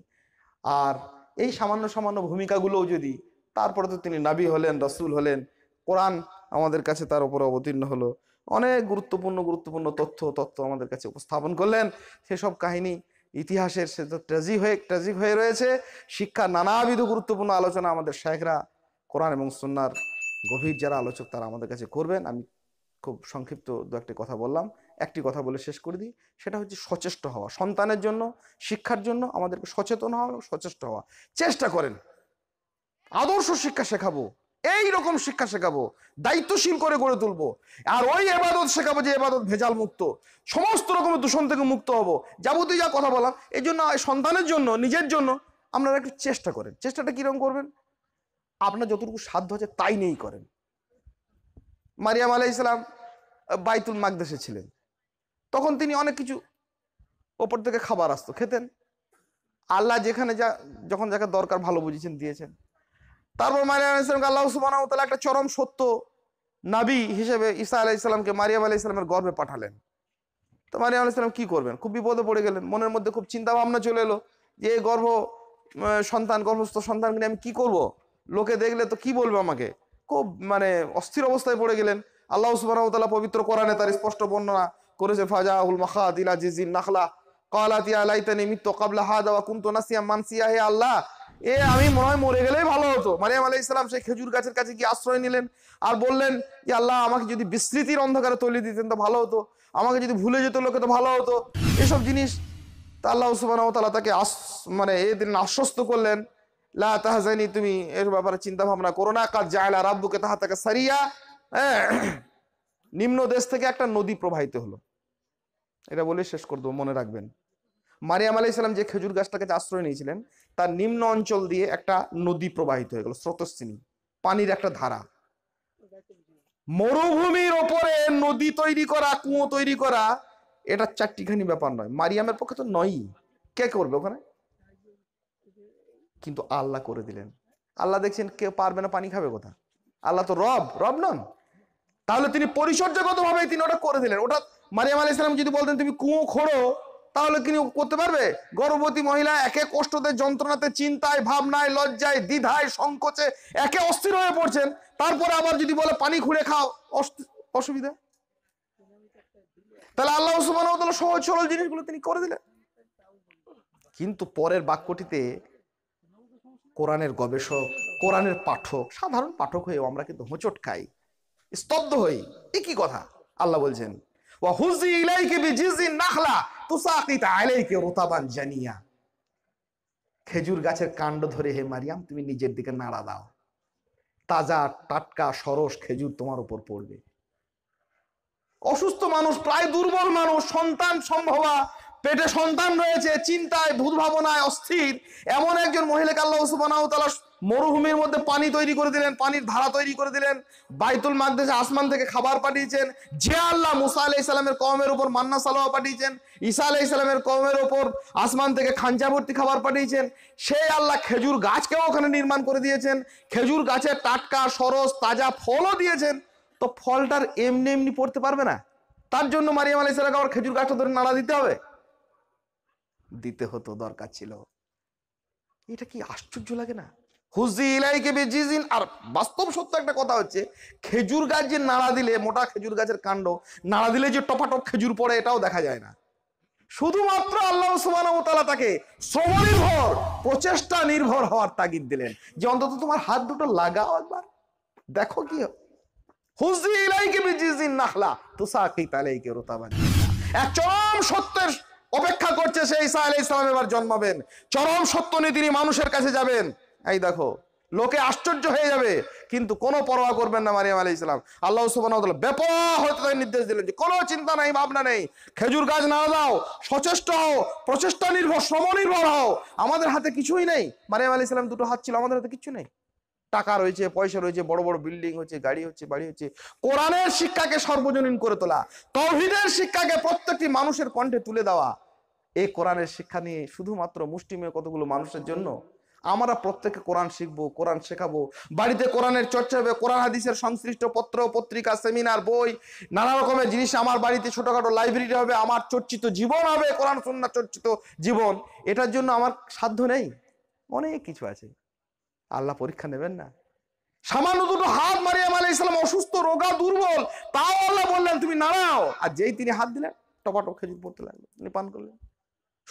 আর এই সামান্য সামান্য ভূমিকাগুলোও যদি তারপরে তো তিনি নাবি হলেন রসুল হলেন কোরআন আমাদের কাছে তার উপরে অবতীর্ণ হলো অনেক গুরুত্বপূর্ণ গুরুত্বপূর্ণ তথ্য তত্ত্ব আমাদের কাছে উপস্থাপন করলেন সেসব কাহিনী ইতিহাসের সে তো ট্রাজি হয়ে ট্র্যাজিক হয়ে রয়েছে শিক্ষা নানাবিধ গুরুত্বপূর্ণ আলোচনা আমাদের শেখরা কোরআন এবং সন্ন্যার গভীর যারা আলোচক তারা আমাদের কাছে করবেন আমি খুব সংক্ষিপ্ত দু একটি কথা বললাম একটি কথা বলে শেষ করে দিই সেটা হচ্ছে সচেষ্ট হওয়া সন্তানের জন্য শিক্ষার জন্য আমাদেরকে সচেতন হওয়া সচেষ্ট হওয়া চেষ্টা করেন আদর্শ শিক্ষা শেখাবো এই রকম শিক্ষা শেখাবো দায়িত্বশীল করে গড়ে তুলবো আর ওই এবাদত শেখাবো যে এবাদত ভেজাল মুক্ত সমস্ত রকমের দূষণ থেকে মুক্ত হব যাবতীয় যা কথা বলাম এই জন্য সন্তানের জন্য নিজের জন্য আপনারা একটু চেষ্টা করেন চেষ্টাটা কীরকম করবেন আপনার যতটুকু সাধ্য আছে তাই নেই করেন মারিয়াম আলাই ইসলাম বাইতুল মাকদেশে ছিলেন তখন তিনি অনেক কিছু ওপর থেকে খাবার আসতো খেতেন আল্লাহ যেখানে যা যখন যাকে দরকার ভালো বুঝেছেন দিয়েছেন তারপর মারিয়াম ইসলামকে আল্লাহ সুবাহ একটা চরম সত্য নাবি হিসেবে ঈসা আলাহ ইসলামকে মারিয়াম আলাহ ইসলামের গর্ভে পাঠালেন তো মারিয়াম আলাহ ইসলাম কী করবেন খুব বিপদে পড়ে গেলেন মনের মধ্যে খুব চিন্তা ভাবনা চলে এলো যে এই গর্ভ সন্তান গর্ভস্থ সন্তানকে নিয়ে আমি কী করব লোকে দেখলে তো কি বলবে আমাকে খুব মানে অস্থির অবস্থায় পড়ে গেলেন আল্লাহ সুবাহ পবিত্র কোরআনে তার স্পষ্ট বর্ণনা করেছে উল মাহাদ ইলা জিজিন নাখলা কালাতিয়া লাইতানি মিত্য কাবলা দাওয়া কুন্ত নাসিয়া মানসিয়া হে আল্লাহ এ আমি মনে হয় মরে গেলেই ভালো হতো মারিয়াম আলাই ইসলাম সেই খেজুর গাছের কাছে গিয়ে আশ্রয় নিলেন আর বললেন যে আল্লাহ আমাকে যদি বিস্তৃতির অন্ধকারে তৈরি দিতেন তো ভালো হতো আমাকে যদি ভুলে যেত লোকে তো ভালো হতো এসব জিনিস তা আল্লাহ সুবাহ তালা তাকে আস মানে এদিন আশ্বস্ত করলেন লা তাহাজানি তুমি এর ব্যাপারে চিন্তা ভাবনা করো না কাজ জায়লা রাব্বুকে তাহা তাকে সারিয়া হ্যাঁ নিম্ন দেশ থেকে একটা নদী প্রবাহিত হলো এটা বলে শেষ করে দেবো মনে রাখবেন মারিয়াম আলাই ইসলাম যে খেজুর গাছটাকে আশ্রয় নিয়েছিলেন তার নিম্ন অঞ্চল দিয়ে একটা নদী প্রবাহিত হয়ে গেল স্রোতস্বিনী পানির একটা ধারা মরুভূমির ওপরে নদী তৈরি করা কুয়ো তৈরি করা এটা চারটিখানি ব্যাপার নয় মারিয়ামের পক্ষে তো নয়ই কে করবে ওখানে কিন্তু আল্লাহ করে দিলেন আল্লাহ দেখছেন কেউ পারবে না পানি খাবে কোথা আল্লাহ তো রব রব নন তাহলে তিনি পরিচর্যাগত ভাবে তিনি ওটা করে দিলেন ওটা মারিয়াম আলাইসালাম যদি বলতেন তুমি কুয়ো খোড়ো তাহলে তিনি করতে পারবে গর্ভবতী মহিলা একে কষ্টতে যন্ত্রণাতে চিন্তায় ভাবনায় লজ্জায় দ্বিধায় সংকোচে একে অস্থির হয়ে পড়ছেন তারপরে আবার যদি বলে পানি খুঁড়ে খাও অসুবিধা তাহলে আল্লাহ সহজ সরল জিনিসগুলো তিনি করে দিলেন কিন্তু পরের বাক্যটিতে কোরআনের গবেষক কোরআনের পাঠক সাধারণ পাঠক হয়েও আমরা কিন্তু হোঁচট খাই স্তব্ধ হই একই কথা আল্লাহ বলছেন খেজুর গাছের কাণ্ড ধরে হে মারিয়াম তুমি নিজের দিকে নাড়া দাও তাজা টাটকা সরস খেজুর তোমার উপর পড়বে অসুস্থ মানুষ প্রায় দুর্বল মানুষ সন্তান সম্ভবা পেটে সন্তান রয়েছে চিন্তায় ভাবনায় অস্থির এমন একজন মহিলাকে আল্লাহ মরুভূমির মধ্যে পানি তৈরি করে দিলেন পানির ধারা তৈরি করে দিলেন বাইতুল মাকদেশে আসমান থেকে খাবার পাঠিয়েছেন যে আল্লাহ মুসা আলাহ ইসলামের কমের ওপর মান্না সালোয়া পাঠিয়েছেন ঈসা আলাহ ইসলামের কমের ওপর আসমান থেকে খাঞ্জাভর্তি খাবার পাঠিয়েছেন সেই আল্লাহ খেজুর গাছকেও ওখানে নির্মাণ করে দিয়েছেন খেজুর গাছে টাটকা সরস তাজা ফলও দিয়েছেন তো ফলটার এমনি এমনি পড়তে পারবে না তার জন্য মারিয়াম আলাহ ইসলামকে আবার খেজুর গাছটা ধরে নাড়া দিতে হবে দিতে হতো দরকার ছিল এটা কি আশ্চর্য লাগে না হুজি ইলাইকে বেজিজিন আর বাস্তব সত্য একটা কথা হচ্ছে খেজুর গাছ যে নাড়া দিলে মোটা খেজুর গাছের কাণ্ড নাড়া দিলে যে টপাটপ খেজুর পড়ে এটাও দেখা যায় না শুধুমাত্র আল্লাহ সুবানা তাকে শ্রমনির্ভর প্রচেষ্টা নির্ভর হওয়ার তাগিদ দিলেন যে অন্তত তোমার হাত দুটো লাগাও একবার দেখো কি হুজি ইলাইকে বেজিজিন নাহলা তুসাকি তালাইকে রোতাবান এক চরম সত্যের অপেক্ষা করছে সেই ইসা আলাই ইসলাম এবার জন্মাবেন চরম সত্য নিয়ে তিনি মানুষের কাছে যাবেন এই দেখো লোকে আশ্চর্য হয়ে যাবে কিন্তু কোনো পরোয়া করবেন না মারিয়াম আলি ইসলাম আল্লাহ সুবাহ ব্যাপক হতে তাদের নির্দেশ দিলেন যে কোনো চিন্তা নাই ভাবনা নেই খেজুর গাছ না দাও সচেষ্ট হও প্রচেষ্টা নির্ভর সমনির্ভর হও আমাদের হাতে কিছুই নেই মারিয়াম আলি ইসলাম দুটো হাত ছিল আমাদের হাতে কিছু নেই টাকা রয়েছে পয়সা রয়েছে বড় বড় বিল্ডিং হচ্ছে গাড়ি হচ্ছে বাড়ি হচ্ছে কোরআনের শিক্ষাকে সর্বজনীন করে তোলা তহিদের শিক্ষাকে প্রত্যেকটি মানুষের কণ্ঠে তুলে দেওয়া এই কোরআনের শিক্ষা নিয়ে শুধুমাত্র মুষ্টিমেয় কতগুলো মানুষের জন্য আমরা প্রত্যেকে কোরআন শিখবো কোরআন শেখাবো বাড়িতে কোরআনের চর্চা হবে কোরআন হাদিসের সংশ্লিষ্ট পত্র পত্রিকা সেমিনার বই নানা রকমের জিনিস আমার বাড়িতে ছোটোখাটো লাইব্রেরি হবে আমার চর্চিত জীবন হবে কোরআন সন্না চর্চিত জীবন এটার জন্য আমার সাধ্য নেই অনেক কিছু আছে আল্লাহ পরীক্ষা নেবেন না সামান্য দুটো হাত মারিয়া আলাই ইসলাম অসুস্থ রোগা দুর্বল তাও আল্লাহ বললেন তুমি নাড়াও আর যেই তিনি হাত দিলেন টপাটো খেজুর পড়তে লাগলো নিপান পান করলেন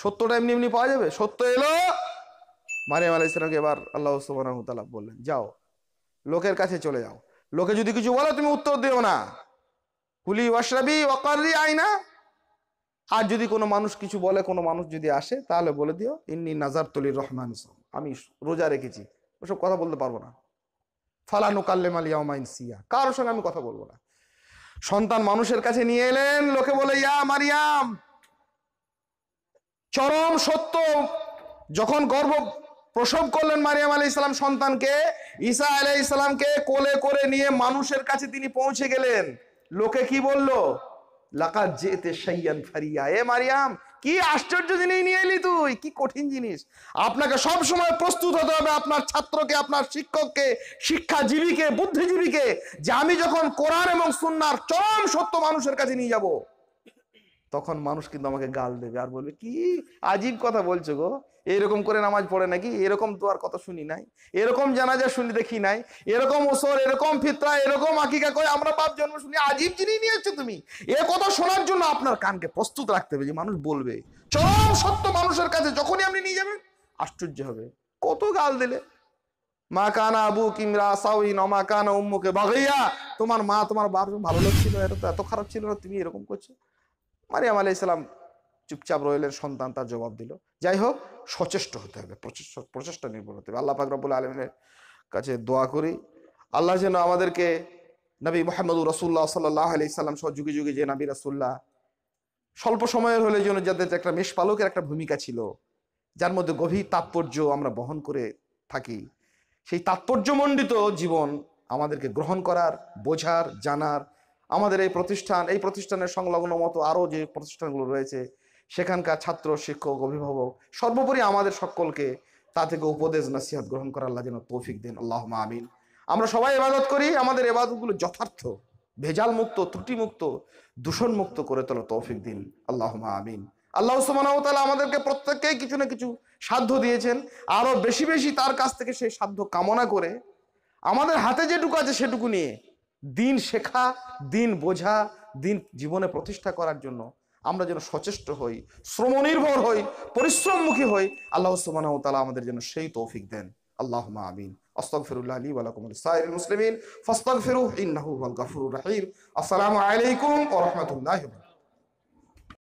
সত্যটা এমনি এমনি পাওয়া যাবে সত্য এলো মারিয়াম আলাহ ইসলামকে এবার আল্লাহ সুবাহতাল্লাহ বললেন যাও লোকের কাছে চলে যাও লোকে যদি কিছু বলো তুমি উত্তর দিও না কুলি ওয়াশরাবি ওয়াকারি আইনা আর যদি কোনো মানুষ কিছু বলে কোনো মানুষ যদি আসে তাহলে বলে দিও ইন্নি নাজার তলির রহমান আমি রোজা রেখেছি ওসব কথা বলতে পারবো না ফালানু মালিয়া মাইন সিয়া কারোর সঙ্গে আমি কথা বলবো না সন্তান মানুষের কাছে নিয়ে এলেন লোকে বলে ইয়া মারিয়াম চরম সত্য যখন গর্ব প্রসব করলেন মারিয়াম আলি ইসলাম সন্তানকে ঈসা আলাই ইসলামকে কোলে করে নিয়ে মানুষের কাছে তিনি পৌঁছে গেলেন লোকে কি বলল লাকা যেতে সাইয়ান ফারিয়া এ মারিয়াম কি আশ্চর্য জিনিস নিয়ে এলি তুই কি কঠিন জিনিস আপনাকে সব সময় প্রস্তুত হতে হবে আপনার ছাত্রকে আপনার শিক্ষককে শিক্ষাজীবীকে বুদ্ধিজীবীকে যে আমি যখন কোরআন এবং সুন্নার চরম সত্য মানুষের কাছে নিয়ে যাবো তখন মানুষ কিন্তু আমাকে গাল দেবে আর বলবে কি আজীব কথা বলছো গো এরকম করে নামাজ পড়ে নাকি এরকম তো আর কথা শুনি নাই এরকম জানাজা শুনি দেখি নাই এরকম ওসর এরকম ফিতরা এরকম আকিকা করে আমরা বাপ জন্ম শুনি আজীব জিনিস নিয়ে এসছো তুমি এ কথা শোনার জন্য আপনার কানকে প্রস্তুত রাখতে হবে যে মানুষ বলবে চরম সত্য মানুষের কাছে যখনই আপনি নিয়ে যাবেন আশ্চর্য হবে কত গাল দিলে মা কানা আবু কিংরা সাউই নমা কানা উম্মুকে বাগাইয়া তোমার মা তোমার বাপ ভালো লোক ছিল এটা তো এত খারাপ ছিল না তুমি এরকম করছো মারিয়াম আলি ইসলাম চুপচাপ রইলেন সন্তান তার জবাব দিল যাই হোক সচেষ্ট হতে হবে প্রচেষ্টা নির্ভর হতে হবে আল্লাহ ফাকরাবুল আলমের কাছে দোয়া করি আল্লাহ যেন আমাদেরকে নবী মোহাম্মদ রসুল্লাহ সাল্লাহ আলি ইসলাম সহ যুগে যুগে যে নবী রসুল্লাহ স্বল্প সময়ের হলে যেন যাদের একটা মেষপালকের একটা ভূমিকা ছিল যার মধ্যে গভীর তাৎপর্য আমরা বহন করে থাকি সেই তাৎপর্যমণ্ডিত জীবন আমাদেরকে গ্রহণ করার বোঝার জানার আমাদের এই প্রতিষ্ঠান এই প্রতিষ্ঠানের সংলগ্ন মতো আরও যে প্রতিষ্ঠানগুলো রয়েছে সেখানকার ছাত্র শিক্ষক অভিভাবক সর্বোপরি আমাদের সকলকে তা থেকে উপদেশ নাসিহাত গ্রহণ করার আল্লাহ যেন তৌফিক দিন আল্লাহ আমিন আমরা সবাই এবাদত করি আমাদের এবাদতগুলো যথার্থ ভেজাল মুক্ত ত্রুটি মুক্ত দূষণ মুক্ত করে তোলা তৌফিক দিন আল্লাহ আমিন আল্লাহ সুমানাও আমাদেরকে প্রত্যেককেই কিছু না কিছু সাধ্য দিয়েছেন আরও বেশি বেশি তার কাছ থেকে সেই সাধ্য কামনা করে আমাদের হাতে যেটুকু আছে সেটুকু নিয়ে দিন শেখা দিন বোঝা দিন জীবনে প্রতিষ্ঠা করার জন্য আমরা যেন সচেষ্ট হই শ্রমনির্ভর হই পরিশ্রমমুখী হই আল্লাহ সুবহানাহু তালা আমাদের যেন সেই তৌফিক দেন আল্লাহ আমিন أستغفر الله لي ولكم লিসাইরিল المسلمين فاستغفروه إنه هو الغفور الرحيم السلام عليكم ورحمة الله وبركاته